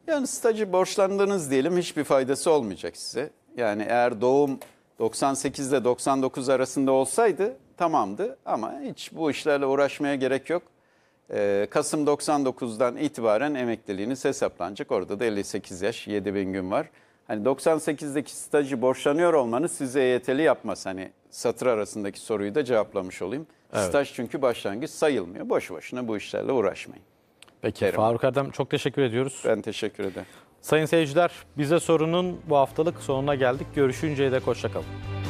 Yani stajı borçlandınız diyelim hiçbir faydası olmayacak size. Yani eğer doğum 98 ile 99 arasında olsaydı tamamdı ama hiç bu işlerle uğraşmaya gerek yok. E, Kasım 99'dan itibaren emekliliğiniz hesaplanacak. Orada da 58 yaş 7000 gün var. Hani 98'deki stajı borçlanıyor olmanız sizi EYT'li yapmaz. Hani satır arasındaki soruyu da cevaplamış olayım. Evet. Staj çünkü başlangıç sayılmıyor. Boş boşuna bu işlerle uğraşmayın. Peki Derim. Faruk Erdem çok teşekkür ediyoruz. Ben teşekkür ederim. Sayın seyirciler bize sorunun bu haftalık sonuna geldik. Görüşünceye de hoşçakalın.